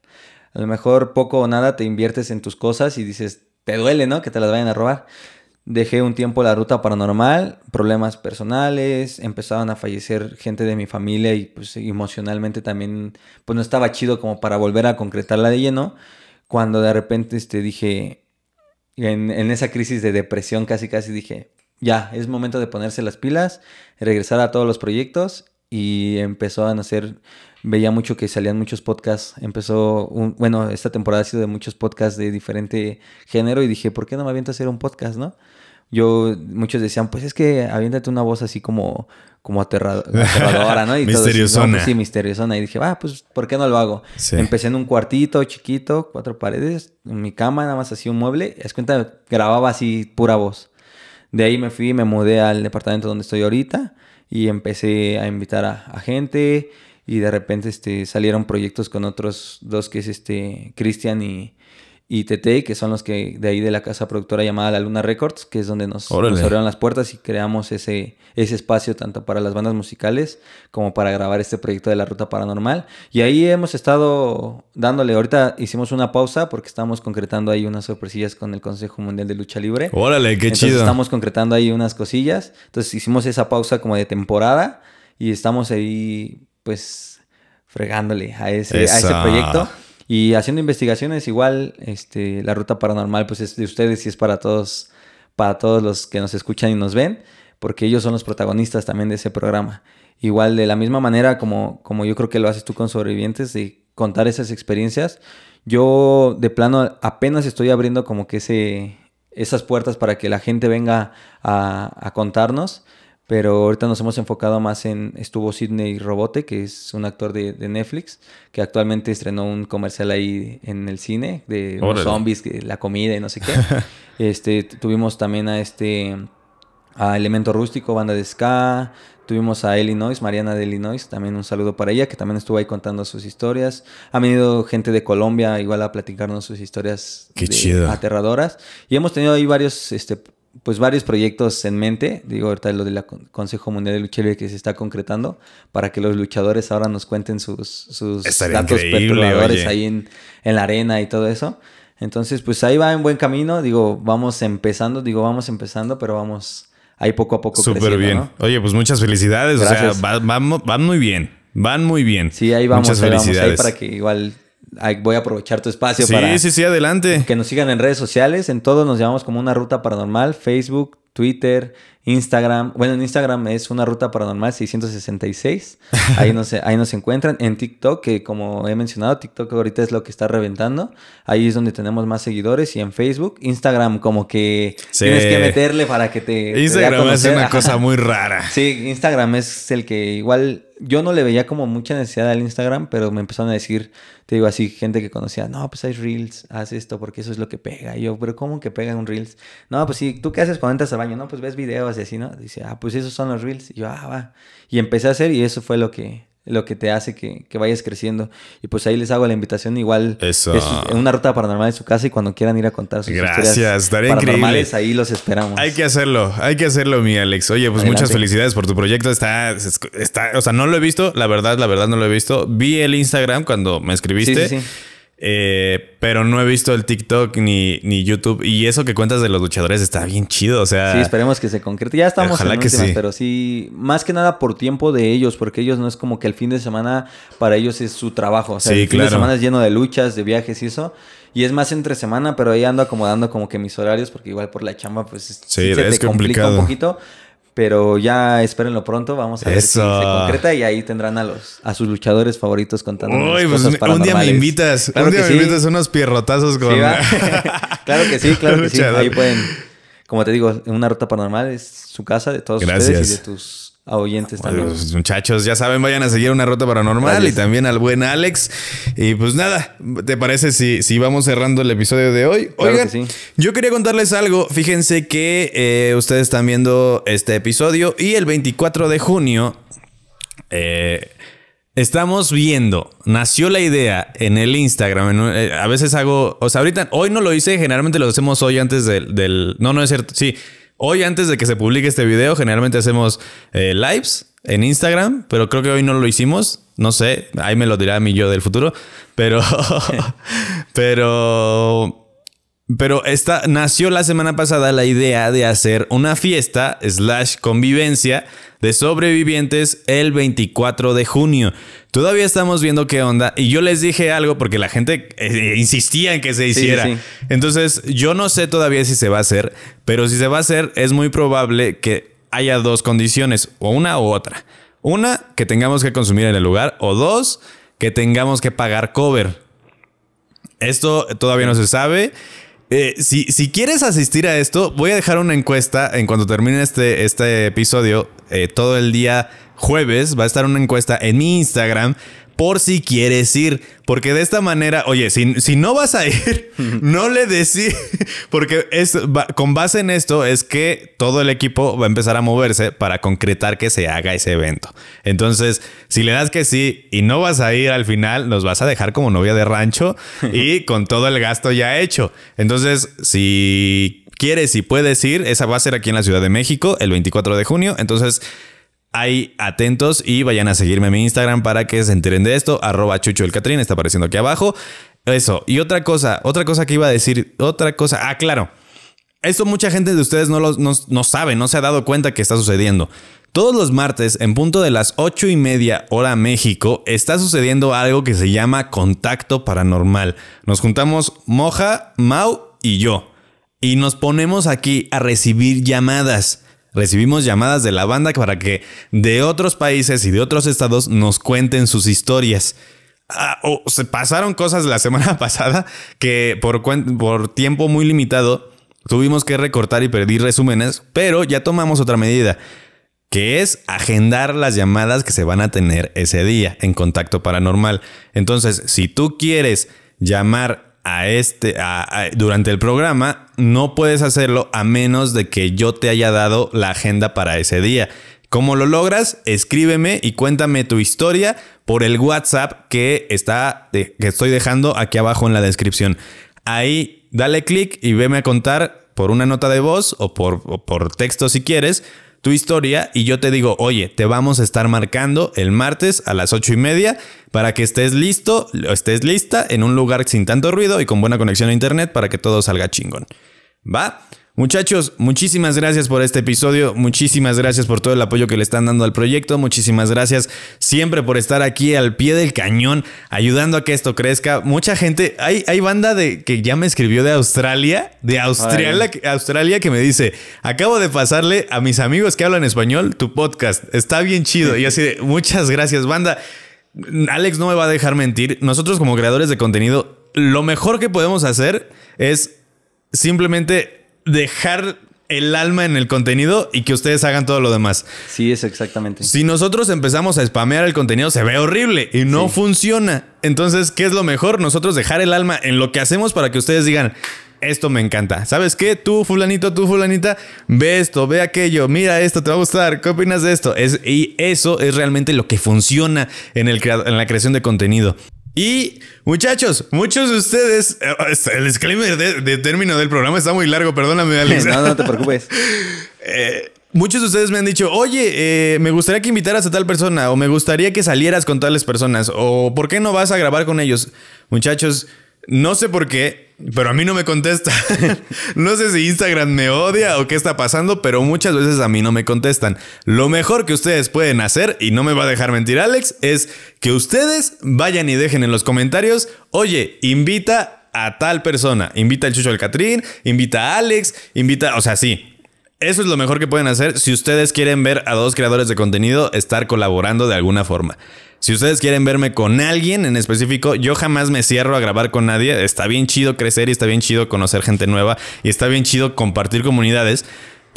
A lo mejor poco o nada te inviertes en tus cosas y dices, te duele, ¿no? Que te las vayan a robar. Dejé un tiempo la ruta paranormal, problemas personales, empezaban a fallecer gente de mi familia y pues emocionalmente también, pues no estaba chido como para volver a concretarla de lleno. Cuando de repente te este, dije, en esa crisis de depresión casi casi dije, ya, es momento de ponerse las pilas, regresar a todos los proyectos y empezó a nacer, veía mucho que salían muchos podcasts, empezó, un, bueno, esta temporada ha sido de muchos podcasts de diferente género y dije, ¿por qué no me aviento a hacer un podcast, no? Yo, muchos decían, pues es que aviéntate una voz así como, como aterradora, ¿no? Pues misteriosona. sí, misteriosona. Y dije, va, ah, pues, ¿por qué no lo hago? Empecé en un cuartito chiquito, cuatro paredes, en mi cama, nada más así un mueble. Es cuenta, grababa así pura voz. De ahí me fui, me mudé al departamento donde estoy ahorita y empecé a invitar a, gente y de repente este, salieron proyectos con otros dos que es este Cristian y, y TT, que son los que de ahí de la casa productora llamada La Luna Records, que es donde nos, abrieron las puertas y creamos ese, ese espacio tanto para las bandas musicales como para grabar este proyecto de la Ruta Paranormal. Y ahí hemos estado dándole, ahorita hicimos una pausa porque estamos concretando ahí unas sorpresillas con el Consejo Mundial de Lucha Libre. Órale, qué chido. Estamos concretando ahí unas cosillas. Entonces hicimos esa pausa como de temporada y estamos ahí pues fregándole a ese, a ese proyecto. Y haciendo investigaciones, igual, este, la ruta paranormal, pues es de ustedes y es para todos, para todos los que nos escuchan y nos ven, porque ellos son los protagonistas también de ese programa. Igual, de la misma manera como, como yo creo que lo haces tú con sobrevivientes, de contar esas experiencias, yo de plano apenas estoy abriendo como que ese, esas puertas para que la gente venga a, a contarnos pero ahorita nos hemos enfocado más en, estuvo Sidney Robote, que es un actor de, Netflix, que actualmente estrenó un comercial ahí en el cine de zombies, la comida y no sé qué. este, tuvimos también a este, a Elemento Rústico, banda de ska, tuvimos a Illinois, Mariana de Illinois, también un saludo para ella, que también estuvo ahí contando sus historias. Ha venido gente de Colombia igual a platicarnos sus historias aterradoras. Y hemos tenido ahí varios este, pues varios proyectos en mente. Digo, ahorita lo del Consejo Mundial de Lucha que se está concretando para que los luchadores ahora nos cuenten sus, sus datos perturbadores ahí en, la arena y todo eso. Entonces, pues ahí va en buen camino. Digo, vamos empezando, digo, vamos empezando, pero vamos ahí poco a poco. Súper bien. Oye, pues muchas felicidades. O sea, van muy bien. Van muy bien. Sí, ahí vamos. Muchas felicidades. para que igual voy a aprovechar tu espacio para. Sí, sí, adelante. Que nos sigan en redes sociales. En todos nos llamamos como una ruta paranormal: Facebook, Twitter, Instagram. Bueno, en Instagram es una ruta paranormal 666. Ahí nos, ahí nos encuentran. En TikTok, que como he mencionado, TikTok ahorita es lo que está reventando. Ahí es donde tenemos más seguidores. Y en Facebook, Instagram, como que tienes que meterle para que te. Instagram es una cosa muy rara. sí, Instagram es el que igual yo no le veía como mucha necesidad al Instagram, pero me empezaron a decir, te digo así, gente que conocía, no, pues hay Reels, haz esto porque eso es lo que pega. Y yo, pero ¿cómo que pega un Reels? No, pues sí, ¿tú qué haces cuando entras al baño? No, pues ves videos y así, ¿no? Dice, ah, pues esos son los Reels. Y yo, ah, va. Y empecé a hacer y eso fue lo que, lo que te hace que, vayas creciendo. Y pues ahí les hago la invitación igual. Eso. una ruta paranormal en su casa y cuando quieran ir a contar sus Gracias, historias paranormales, ahí los esperamos. Hay que hacerlo, hay que hacerlo, mi Alex. Oye, pues muchas felicidades por tu proyecto. Está, está, o sea, no lo he visto, la verdad, la verdad no lo he visto. Vi el Instagram cuando me escribiste. Sí, sí, sí. Eh, pero no he visto el TikTok ni, ni YouTube. Y eso que cuentas de los luchadores está bien chido. O sea. Sí, esperemos que se concrete. Ya estamos en últimas, pero sí. Más que nada por tiempo de ellos, porque ellos no es como que el fin de semana para ellos es su trabajo. O sea, el fin de semana es lleno de luchas, de viajes y eso. Y es más entre semana, pero ahí ando acomodando como que mis horarios, porque igual por la chamba, pues sí, se es complicado. complica un poquito. Pero ya espérenlo pronto, vamos a ver si se concreta y ahí tendrán a los a sus luchadores favoritos contando. Pues, un día me invitas, un día me invitas unos pierrotazos con. claro que sí, claro que sí. Ahí pueden, como te digo, una ruta paranormal es su casa de todos ustedes y de tus a oyentes Los pues, muchachos, ya saben, vayan a seguir una ruta paranormal y también al buen Alex. Y pues nada, ¿te parece si, si vamos cerrando el episodio de hoy? Oigan, yo quería contarles algo. Fíjense que eh, ustedes están viendo este episodio y el 24 de junio. Eh, estamos viendo, nació la idea en el Instagram. Eh, a veces hago, o sea, ahorita, hoy no lo hice, generalmente lo hacemos hoy antes del, del. No, no es cierto. Sí, Hoy, antes de que se publique este video, generalmente hacemos eh, lives en Instagram, pero creo que hoy no lo hicimos. No sé, ahí me lo dirá mi yo del futuro. Pero. pero. Pero esta nació la semana pasada la idea de hacer una fiesta slash convivencia de sobrevivientes el 24 de junio. Todavía estamos viendo qué onda y yo les dije algo porque la gente eh, insistía en que se hiciera. Entonces yo no sé todavía si se va a hacer, pero si se va a hacer es muy probable que haya dos condiciones, o una u otra. Una, que tengamos que consumir en el lugar, o dos, que tengamos que pagar cover. Esto todavía no se sabe. Eh, si, si, quieres asistir a esto, voy a dejar una encuesta en cuanto termine este, este episodio. Eh, todo el día jueves va a estar una encuesta en mi Instagram por si quieres ir. Porque de esta manera, oye, si, no vas a ir, no le decís. Porque con base en esto es que todo el equipo va a empezar a moverse para concretar que se haga ese evento. Entonces, si le das que sí y no vas a ir al final, nos vas a dejar como novia de rancho y con todo el gasto ya hecho. Entonces, si quieres y puedes ir, esa va a ser aquí en la Ciudad de México el 24 de junio. Entonces, ahí atentos y vayan a seguirme en mi Instagram para que se enteren de esto. Arroba Chucho el Catrín, está apareciendo aquí abajo. Eso. Y otra cosa, otra cosa que iba a decir, otra cosa. Ah, claro. Esto mucha gente de ustedes no, lo, no, no sabe, no se ha dado cuenta que está sucediendo. Todos los martes, en punto de las ocho y media hora México, está sucediendo algo que se llama contacto paranormal. Nos juntamos Moja, Mau y yo. Y nos ponemos aquí a recibir llamadas recibimos llamadas de la banda para que de otros países y de otros estados nos cuenten sus historias. Ah, o se pasaron cosas la semana pasada que por, por tiempo muy limitado tuvimos que recortar y pedir resúmenes, pero ya tomamos otra medida que es agendar las llamadas que se van a tener ese día en contacto paranormal. Entonces, si tú quieres llamar este, durante el programa, no puedes hacerlo a menos de que yo te haya dado la agenda para ese día. ¿Cómo lo logras? Escríbeme y cuéntame tu historia por el WhatsApp que, está, que estoy dejando aquí abajo en la descripción. Ahí dale clic y veme a contar por una nota de voz o por, o por texto si quieres tu historia y yo te digo, oye, te vamos a estar marcando el martes a las ocho y media para que estés listo, estés lista en un lugar sin tanto ruido y con buena conexión a internet para que todo salga chingón. ¿Va? Muchachos, muchísimas gracias por este episodio, muchísimas gracias por todo el apoyo que le están dando al proyecto, muchísimas gracias siempre por estar aquí al pie del cañón, ayudando a que esto crezca. Mucha gente, hay, hay banda de, que ya me escribió de Australia, de Australia, Australia que me dice, acabo de pasarle a mis amigos que hablan español tu podcast, está bien chido. Y así de, muchas gracias banda. Alex no me va a dejar mentir, nosotros como creadores de contenido, lo mejor que podemos hacer es simplemente dejar el alma en el contenido y que ustedes hagan todo lo demás. Sí, es exactamente. Si nosotros empezamos a spamear el contenido, se ve horrible y no funciona. Entonces, ¿qué es lo mejor? Nosotros dejar el alma en lo que hacemos para que ustedes digan, esto me encanta. ¿Sabes qué? Tú, fulanito, tú, fulanita, ve esto, ve aquello, mira esto, te va a gustar, ¿qué opinas de esto? Es, y eso es realmente lo que funciona en, el, en la creación de contenido. Y muchachos, muchos de ustedes, eh, el disclaimer de, término del programa está muy largo, perdóname, Alex. no, no te preocupes. Eh, muchos de ustedes me han dicho, oye, eh, me gustaría que invitaras a tal persona, o me gustaría que salieras con tales personas, o por qué no vas a grabar con ellos. Muchachos, no sé por qué, pero a mí no me contesta. no sé si Instagram me odia o qué está pasando, pero muchas veces a mí no me contestan. Lo mejor que ustedes pueden hacer, y no me va a dejar mentir Alex, es que ustedes vayan y dejen en los comentarios, oye, invita a tal persona, invita al Chucho al Catrín, invita a Alex, invita, o sea, sí, eso es lo mejor que pueden hacer si ustedes quieren ver a dos creadores de contenido estar colaborando de alguna forma. Si ustedes quieren verme con alguien en específico, yo jamás me cierro a grabar con nadie. Está bien chido crecer y está bien chido conocer gente nueva y está bien chido compartir comunidades.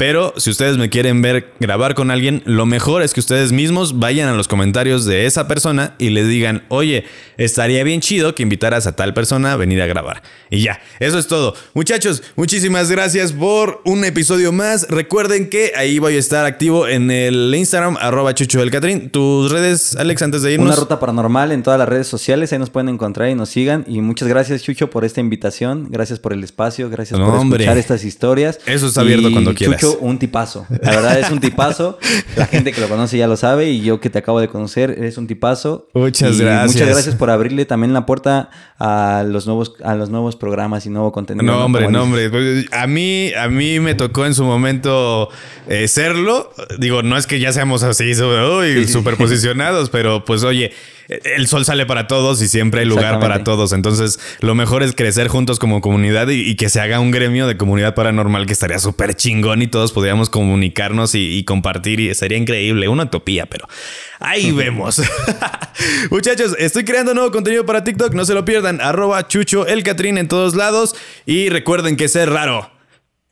Pero si ustedes me quieren ver grabar con alguien, lo mejor es que ustedes mismos vayan a los comentarios de esa persona y les digan, oye, estaría bien chido que invitaras a tal persona a venir a grabar. Y ya, eso es todo. Muchachos, muchísimas gracias por un episodio más. Recuerden que ahí voy a estar activo en el Instagram, arroba chucho del Catrín. Tus redes, Alex, antes de irnos. Una ruta paranormal en todas las redes sociales, ahí nos pueden encontrar y nos sigan. Y muchas gracias, Chucho, por esta invitación. Gracias por el espacio, gracias por escuchar estas historias. Eso está abierto cuando quieras. Pues, un tipazo. La verdad es un tipazo. La gente que lo conoce ya lo sabe y yo que te acabo de conocer, es un tipazo. Muchas gracias. Muchas gracias por abrirle también la puerta a los nuevos, a los nuevos programas y nuevo contenido. No, hombre, no, hombre. A mí, a mí me tocó en su momento eh, serlo. Digo, no es que ya seamos así, superposicionados, pero pues oye el sol sale para todos y siempre hay lugar para todos. Entonces, lo mejor es crecer juntos como comunidad y, que se haga un gremio de comunidad paranormal que estaría súper chingón y todos podríamos comunicarnos y, compartir y sería increíble. Una utopía, pero ahí vemos. Muchachos, estoy creando nuevo contenido para TikTok. No se lo pierdan. Arroba Chucho El Catrín en todos lados. Y recuerden que ser raro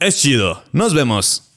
es chido. Nos vemos.